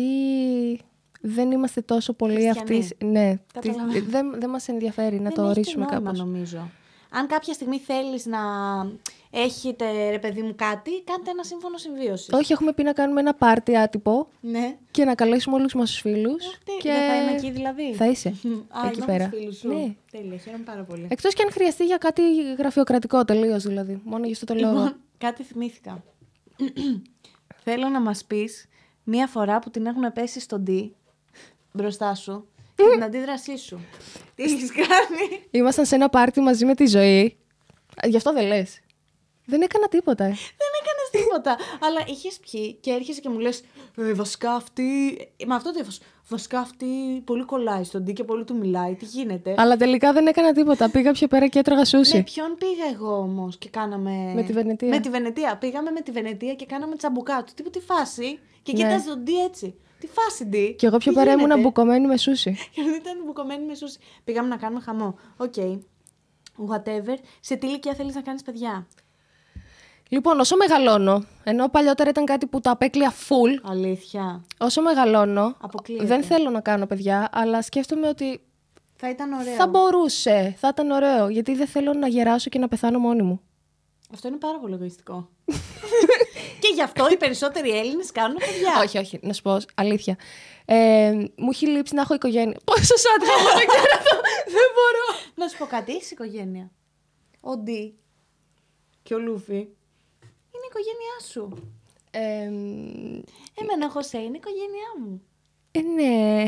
B: δεν είμαστε τόσο πολύ αυτοί. Ναι,
A: δεν, δεν μας ενδιαφέρει να το ορίσουμε νόημα, νομίζω. Αν κάποια στιγμή θέλεις να έχετε, ρε παιδί μου, κάτι, κάντε ένα σύμφωνο συμβίωσης. Όχι,
B: έχουμε πει να κάνουμε ένα πάρτι άτυπο ναι. και να καλέσουμε όλους μας τους φίλους. Ε,
A: και... Δεν θα είμαι εκεί δηλαδή. Θα είσαι (laughs) Α, εκεί πέρα. Φίλους σου. Ναι. Τέλεια, χαίρομαι πάρα πολύ. Εκτός και αν χρειαστεί
B: για κάτι γραφειοκρατικό τελείως δηλαδή. Μόνο για αυτό το λόγο. Λοιπόν,
A: κάτι θυμήθηκα. (clears throat) Θέλω να μας πεις μία φορά που την έχουμε πέσει στον D μπροστά σου και (laughs) την αντίδρασή σου. Τι έχεις κάνει.
B: Ήμασταν σε ένα πάρτι μαζί με τη ζωή. Γι' αυτό δεν λες. Δεν έκανα τίποτα. Ε. Δεν
A: έκανες τίποτα. (laughs) Αλλά είχες πιει και έρχεσαι και μου λες: ε, Βασικά αυτή. Με αυτό το έφο, Βασικά αυτή πολύ κολλάει στον τι και πολύ του μιλάει. Τι γίνεται. Αλλά τελικά
B: δεν έκανα τίποτα. πήγα πιο πέρα και έτρωγα σούση. Με
A: ποιον πήγα εγώ όμως και κάναμε. Με τη Βενετία. Με τη Βενετία. Πήγαμε με τη Βενετία και κάναμε τσαμπουκάτου. Τι, τη φάση. Και ναι. κοίταζε τον τι έτσι. Τι φάση τι. Και εγώ πιο παρέμουν ήμουν
B: μπουκωμένη με σούση.
A: Και ήταν μπουκωμένη με σούση. Πήγαμε να κάνουμε χαμό. Οκ. Okay. Whatever. Σε τι ηλικία θέλεις να κάνεις παιδιά.
B: Λοιπόν, όσο μεγαλώνω, ενώ παλιότερα ήταν κάτι που τα απέκλεια full. Αλήθεια. Όσο μεγαλώνω, Αποκλείεται. δεν θέλω να κάνω παιδιά, αλλά σκέφτομαι ότι.
A: Θα ήταν ωραίο. Θα
B: μπορούσε. Θα ήταν ωραίο. Γιατί δεν θέλω να γεράσω και να πεθάνω μόνη μου.
A: Αυτό είναι πάρα πολύ εγωιστικό.
B: (laughs) Και γι' αυτό οι περισσότεροι Έλληνες κάνουν παιδιά. όχι, όχι, να σου πω αλήθεια. Ε, μου έχει λείψει να έχω οικογένεια. Πόσο άντρα έχω να
A: Δεν μπορώ. Να σου πω κάτι, έχεις οικογένεια. Ο Ντί και ο Λούφι είναι η οικογένειά σου. Ε, Εμένα ο Χωσέ είναι η οικογένειά μου. Ε, ναι.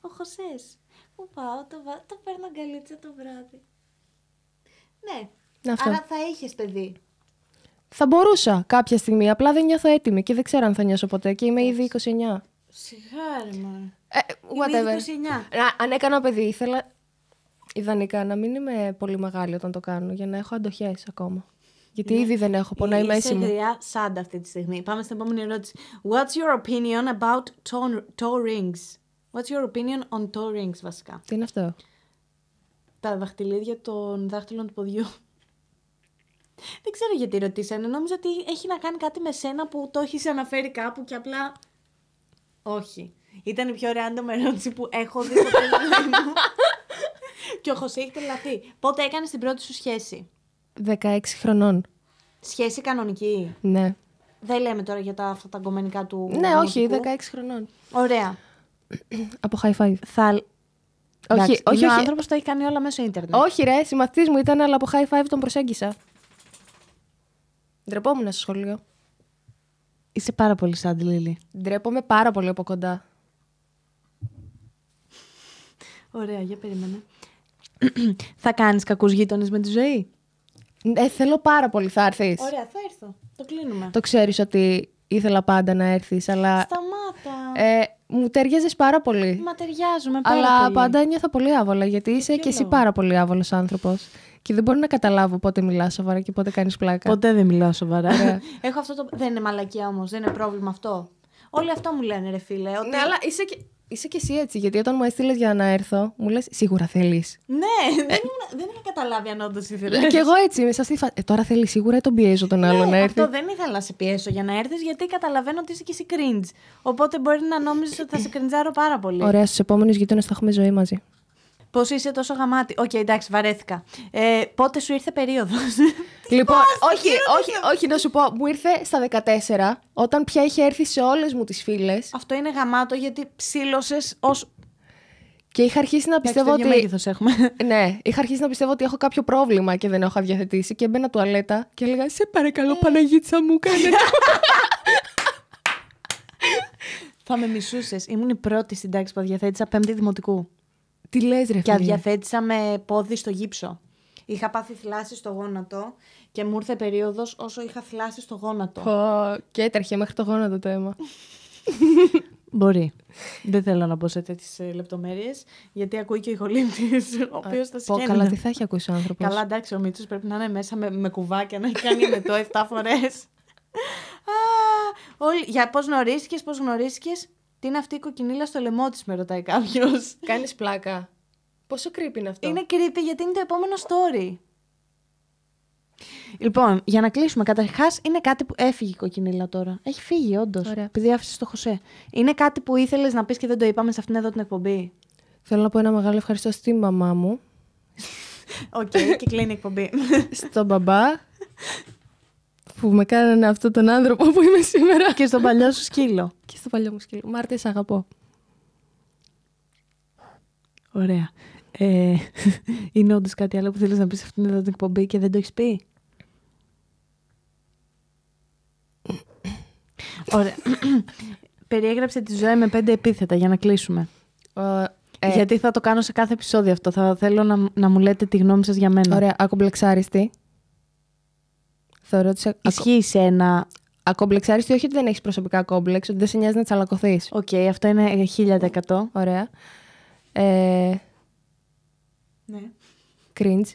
A: Ο χωσέ. Που πάω, το, το παίρνω αγκαλίτσα το βράδυ. Ναι. Αυτό. Άρα θα είχες παιδί.
B: Θα μπορούσα κάποια στιγμή. Απλά δεν νιώθω έτοιμη και δεν ξέρω αν θα νιώσω ποτέ. Και είμαι ήδη 29.
A: Σιγάρι, Ε, whatever. Είμαι
B: 29. αν έκανα παιδί, ήθελα ιδανικά να μην είμαι πολύ μεγάλη όταν το κάνω για να έχω αντοχές ακόμα. Γιατί ναι. ήδη δεν έχω, πονάει η μέση μου. Είσαι
A: σάντα αυτή τη στιγμή. Πάμε στην επόμενη ερώτηση. What's your opinion about toe rings? What's your opinion on toe rings, βασικά. Τι είναι αυτό? Τα δαχτυλίδια των δάχτυλων του ποδιού. Δεν ξέρω γιατί ρωτήσανε. Νόμιζα ότι έχει να κάνει κάτι με σένα που το έχεις αναφέρει κάπου και απλά. Όχι. Ήταν η πιο random ερώτηση που έχω δει στο μου. (laughs) και ο Χωσή έχει Πότε έκανες την πρώτη σου σχέση,
B: 16 χρονών.
A: Σχέση κανονική. Ναι. Δεν λέμε τώρα για τα, αυτά τα αγκομενικά του. Ναι, όχι, 16 χρονών. Ωραία. (clears throat)
B: Από high five. Θα...
A: Όχι, όχι, ο άνθρωπος το έχει κάνει όλα μέσω Ιντερνετ. Όχι,
B: ρε, συμμαθή μου ήταν, αλλά από high five τον προσέγγισα.
A: Ντρεπόμουν στο σχολείο. Είσαι πάρα πολύ σαν τη Λίλη.
B: Ντρέπομαι πάρα πολύ από κοντά.
A: Ωραία, για περίμενα. θα κάνεις κακούς γείτονες με τη ζωή. Ε, θέλω πάρα πολύ, θα έρθεις. Ωραία, θα έρθω. Το κλείνουμε. Το ξέρεις ότι
B: ήθελα πάντα να έρθεις, αλλά. Σταμάτα. Ε, μου ταιριάζεις πάρα πολύ. Μα
A: ταιριάζουμε πάρα αλλά πολύ. Αλλά πάντα νιώθω
B: πολύ άβολα, γιατί είσαι και εσύ πάρα πολύ άβολος άνθρωπος. Και δεν μπορώ να καταλάβω πότε μιλάς σοβαρά και πότε κάνεις πλάκα. Ποτέ δεν μιλά σοβαρά.
A: (laughs) Έχω αυτό το. Δεν είναι μαλακία όμως, δεν είναι πρόβλημα αυτό. Όλοι αυτό μου λένε, ρε φίλε. Ότι... Ναι, αλλά είσαι και... Είσαι και εσύ έτσι, γιατί
B: όταν μου έστειλες για να έρθω, μου λες σίγουρα θέλεις.
A: Ναι, ε, δεν, είχα καταλάβει αν όντως ήθελες. Και εγώ
B: έτσι, «Ε, τώρα θέλεις σίγουρα ή τον πιέζω τον άλλο ναι, να έρθει. Αυτό
A: δεν ήθελα να σε πιέσω για να έρθεις, γιατί καταλαβαίνω ότι είσαι και εσύ cringe. Οπότε μπορεί να νόμιζες ότι θα σε κριντζάρω πάρα πολύ. Ωραία, στους επόμενους γείτονες θα έχουμε ζωή μαζί. Πώς είσαι τόσο γαμάτι. Οκ, okay, εντάξει, βαρέθηκα. Ε, πότε σου ήρθε περίοδος. (laughs) λοιπόν, όχι, όχι, όχι, να σου πω. Μου ήρθε στα
B: 14, όταν πια είχε έρθει σε όλες μου τις φίλες. Αυτό είναι γαμάτο γιατί ψήλωσες ως και είχα αρχίσει να πιστεύω ότι. μέγεθος έχουμε. (laughs) Ναι, είχα αρχίσει να πιστεύω ότι έχω κάποιο πρόβλημα και δεν έχω διαθετήσει. Και μπαίνα τουαλέτα και έλεγα Σε παρακαλώ, ε. Παναγίτσα μου, κάνε.
A: (laughs) Θα με μισούσες. Ήμουν η πρώτη στην τάξη που διαθέτησα πέμπτη δημοτικού. Τι λες ρε Και αδιαθέτησα με πόδι στο γύψο. Είχα πάθει θλάση στο γόνατο και μου ήρθε περίοδος όσο είχα θλάση στο γόνατο. Πω, και έτρεχε μέχρι το γόνατο το αίμα. (laughs) Μπορεί. Δεν θέλω να μπω σε τέτοιες λεπτομέρειες, γιατί ακούει και ο ηχολήπτη, ο οποίο θα σκέφτεται. Καλά, τι θα έχει ακούσει ο άνθρωπος. Καλά, εντάξει, ο Μίτσος πρέπει να είναι μέσα με, με κουβάκια να έχει κάνει με το 7 φορέ. (laughs) Για πώς γνωρίστηκε, πώ γνωρίστηκε. Τι είναι αυτή η κοκκινίλα στο λαιμό της, με ρωτάει κάποιος. (laughs) Κάνεις πλάκα. Πόσο creepy είναι αυτό. Είναι creepy γιατί είναι το επόμενο story. Λοιπόν, για να κλείσουμε, καταρχάς είναι κάτι που έφυγε η κοκκινίλα τώρα. Έχει φύγει, όντως. Επειδή άφησες το Χωσέ. Είναι κάτι που ήθελες να πεις και δεν το είπαμε σε αυτήν εδώ την εκπομπή. Θέλω να πω ένα μεγάλο ευχαριστώ στη μαμά μου. Οκ, okay, και κλείνει η εκπομπή. (laughs) Στον μπαμπά (laughs)
B: που με κάνανε αυτόν τον άνθρωπο που είμαι σήμερα. Και στο παλιό σου σκύλο. Και στο παλιό μου σκύλο. Μάρτια,
A: αγαπώ. Ωραία. Ε, (laughs) είναι όντως κάτι άλλο που θέλεις να πεις σε αυτήν την εκπομπή και δεν το έχεις πει. Ωραία. (clears throat) Περιέγραψε τη ζωή με πέντε επίθετα για να κλείσουμε. Ε, ε. Γιατί θα το κάνω σε κάθε επεισόδιο αυτό. Θα θέλω να, να μου λέτε τη γνώμη σας για μένα. Ωραία, ακομπλεξάριστη θεωρώ ότι. Ισχύει σε ένα. Ακομπλεξάριστη,
B: όχι ότι δεν έχεις προσωπικά κόμπλεξ, ότι δεν σε νοιάζει να τσαλακωθείς. Οκ, αυτό είναι 1000%. Ωραία. Ε... Ναι. Κρίντ.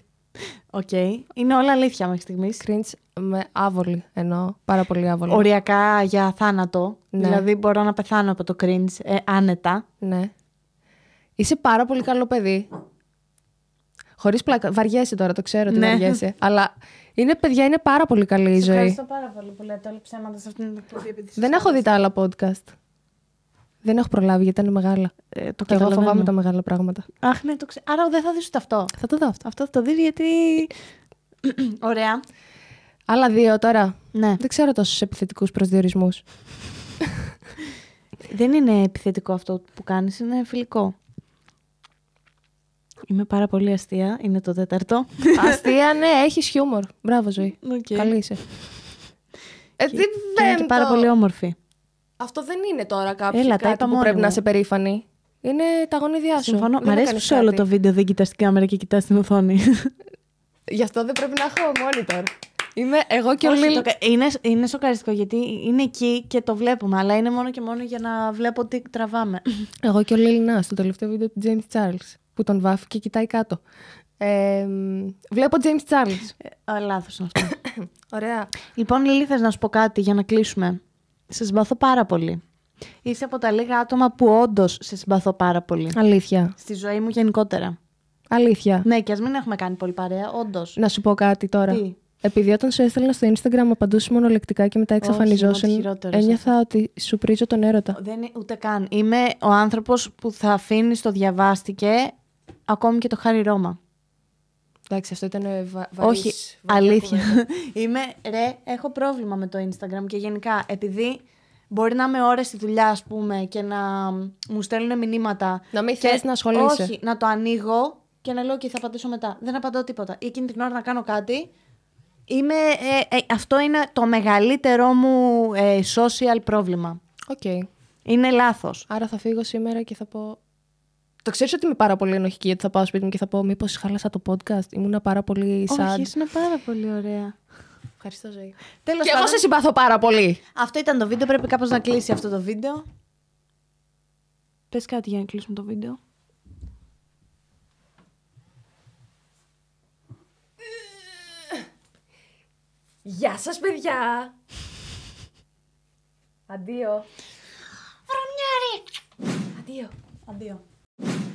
B: Οκ. Είναι όλα αλήθεια μέχρι στιγμής. Κρίντ με άβολη εννοώ.
A: Πάρα πολύ άβολη.
B: Οριακά
A: για θάνατο. Ναι. Δηλαδή μπορώ να πεθάνω από το κριντς ε, άνετα. Ναι. Είσαι πάρα πολύ καλό παιδί. Χωρίς πλάκα. Βαριέσαι τώρα, το ξέρω ότι ναι. βαριέσαι.
B: Αλλά είναι παιδιά, είναι πάρα πολύ καλή η ζωή. Ευχαριστώ
A: πάρα πολύ που λέτε όλοι ψέματα σε αυτήν την εκπομπή. Δεν έχω
B: δει τα άλλα podcast. Δεν έχω προλάβει γιατί ήταν μεγάλα. Ε, το και εγώ φοβάμαι τα μεγάλα πράγματα.
A: Αχ, ναι, το ξέρω. Άρα δεν θα δεις αυτό. Θα το δω αυτό. Αυτό θα το δεις γιατί. (clears throat) Ωραία. Άλλα δύο τώρα. Ναι. Δεν ξέρω τόσους επιθετικούς προσδιορισμούς. (laughs) δεν είναι επιθετικό αυτό που κάνεις, είναι φιλικό. Είμαι πάρα πολύ αστεία. Είναι το τέταρτο. (laughs) Αστεία,
B: ναι, έχεις χιούμορ. Μπράβο, ζωή. Okay. Καλή είσαι. Ε, και, είναι και πάρα πολύ όμορφη. Αυτό δεν είναι τώρα κάποιο Έλα, κάτι που πρέπει μου. να είσαι
A: περήφανη. Είναι τα γονίδια σου. Συμφωνώ. Μ' αρέσει που σε όλο το βίντεο δεν κοιτάς την κάμερα και κοιτάς την οθόνη. (laughs) Γι' αυτό δεν πρέπει να έχω monitor. Είμαι εγώ και ο Λίλ. Είναι, είναι σοκαριστικό γιατί είναι εκεί και το βλέπουμε, αλλά είναι μόνο και μόνο για να βλέπω τι τραβάμε.
B: Εγώ και ο Λίλ Να στο τελευταίο βίντεο του James Charles που τον βάφει και κοιτάει κάτω. Ε, βλέπω James
A: Charles. Ε, αυτό. (coughs) Ωραία. Λοιπόν, Λίλη, θες να σου πω κάτι για να κλείσουμε. Σε συμπαθώ πάρα πολύ. Είσαι από τα λίγα άτομα που όντως σε συμπαθώ πάρα πολύ. Αλήθεια. Στη ζωή μου γενικότερα. Αλήθεια. Ναι, και ας μην έχουμε κάνει πολύ παρέα, όντως. Να σου
B: πω κάτι τώρα. Τι? Επειδή όταν σου έστελνα στο Instagram απαντούσε μονολεκτικά και μετά εξαφανιζόσουν. Ένιωθα ότι σου πρίζω τον έρωτα.
A: Δεν ούτε καν. Είμαι ο άνθρωπος που θα αφήνει το διαβάστηκε ακόμη και το Χάρι Ρώμα. Εντάξει, αυτό ήταν ε, βα... Όχι, αλήθεια. (laughs) είμαι, ρε, έχω πρόβλημα με το Instagram και γενικά επειδή μπορεί να είμαι ώρες στη δουλειά, ας πούμε, και να μου στέλνουν μηνύματα. Να μην θες να ασχολείσαι. Όχι, να το ανοίγω και να λέω και θα απαντήσω μετά. Δεν απαντώ τίποτα. Ή εκείνη την ώρα να κάνω κάτι. Είμαι, ε, ε, αυτό είναι το μεγαλύτερό μου social πρόβλημα. Οκ. Okay. Είναι λάθος. Άρα θα φύγω σήμερα και θα πω
B: το ξέρεις ότι είμαι πάρα πολύ ενοχική γιατί θα πάω σπίτι μου και θα πω Μήπως χάλασα το podcast. Ήμουν πάρα πολύ σαν. Όχι,
A: είναι πάρα πολύ ωραία. Ευχαριστώ, Ζωή. Τέλος και εγώ σε συμπαθώ πάρα πολύ. Αυτό ήταν το βίντεο. Πρέπει κάπως να κλείσει αυτό το βίντεο. Πες κάτι για να κλείσουμε το βίντεο.
B: Γεια σας παιδιά!
A: Αντίο! Βρωμιάρι! Αντίο! Αντίο! you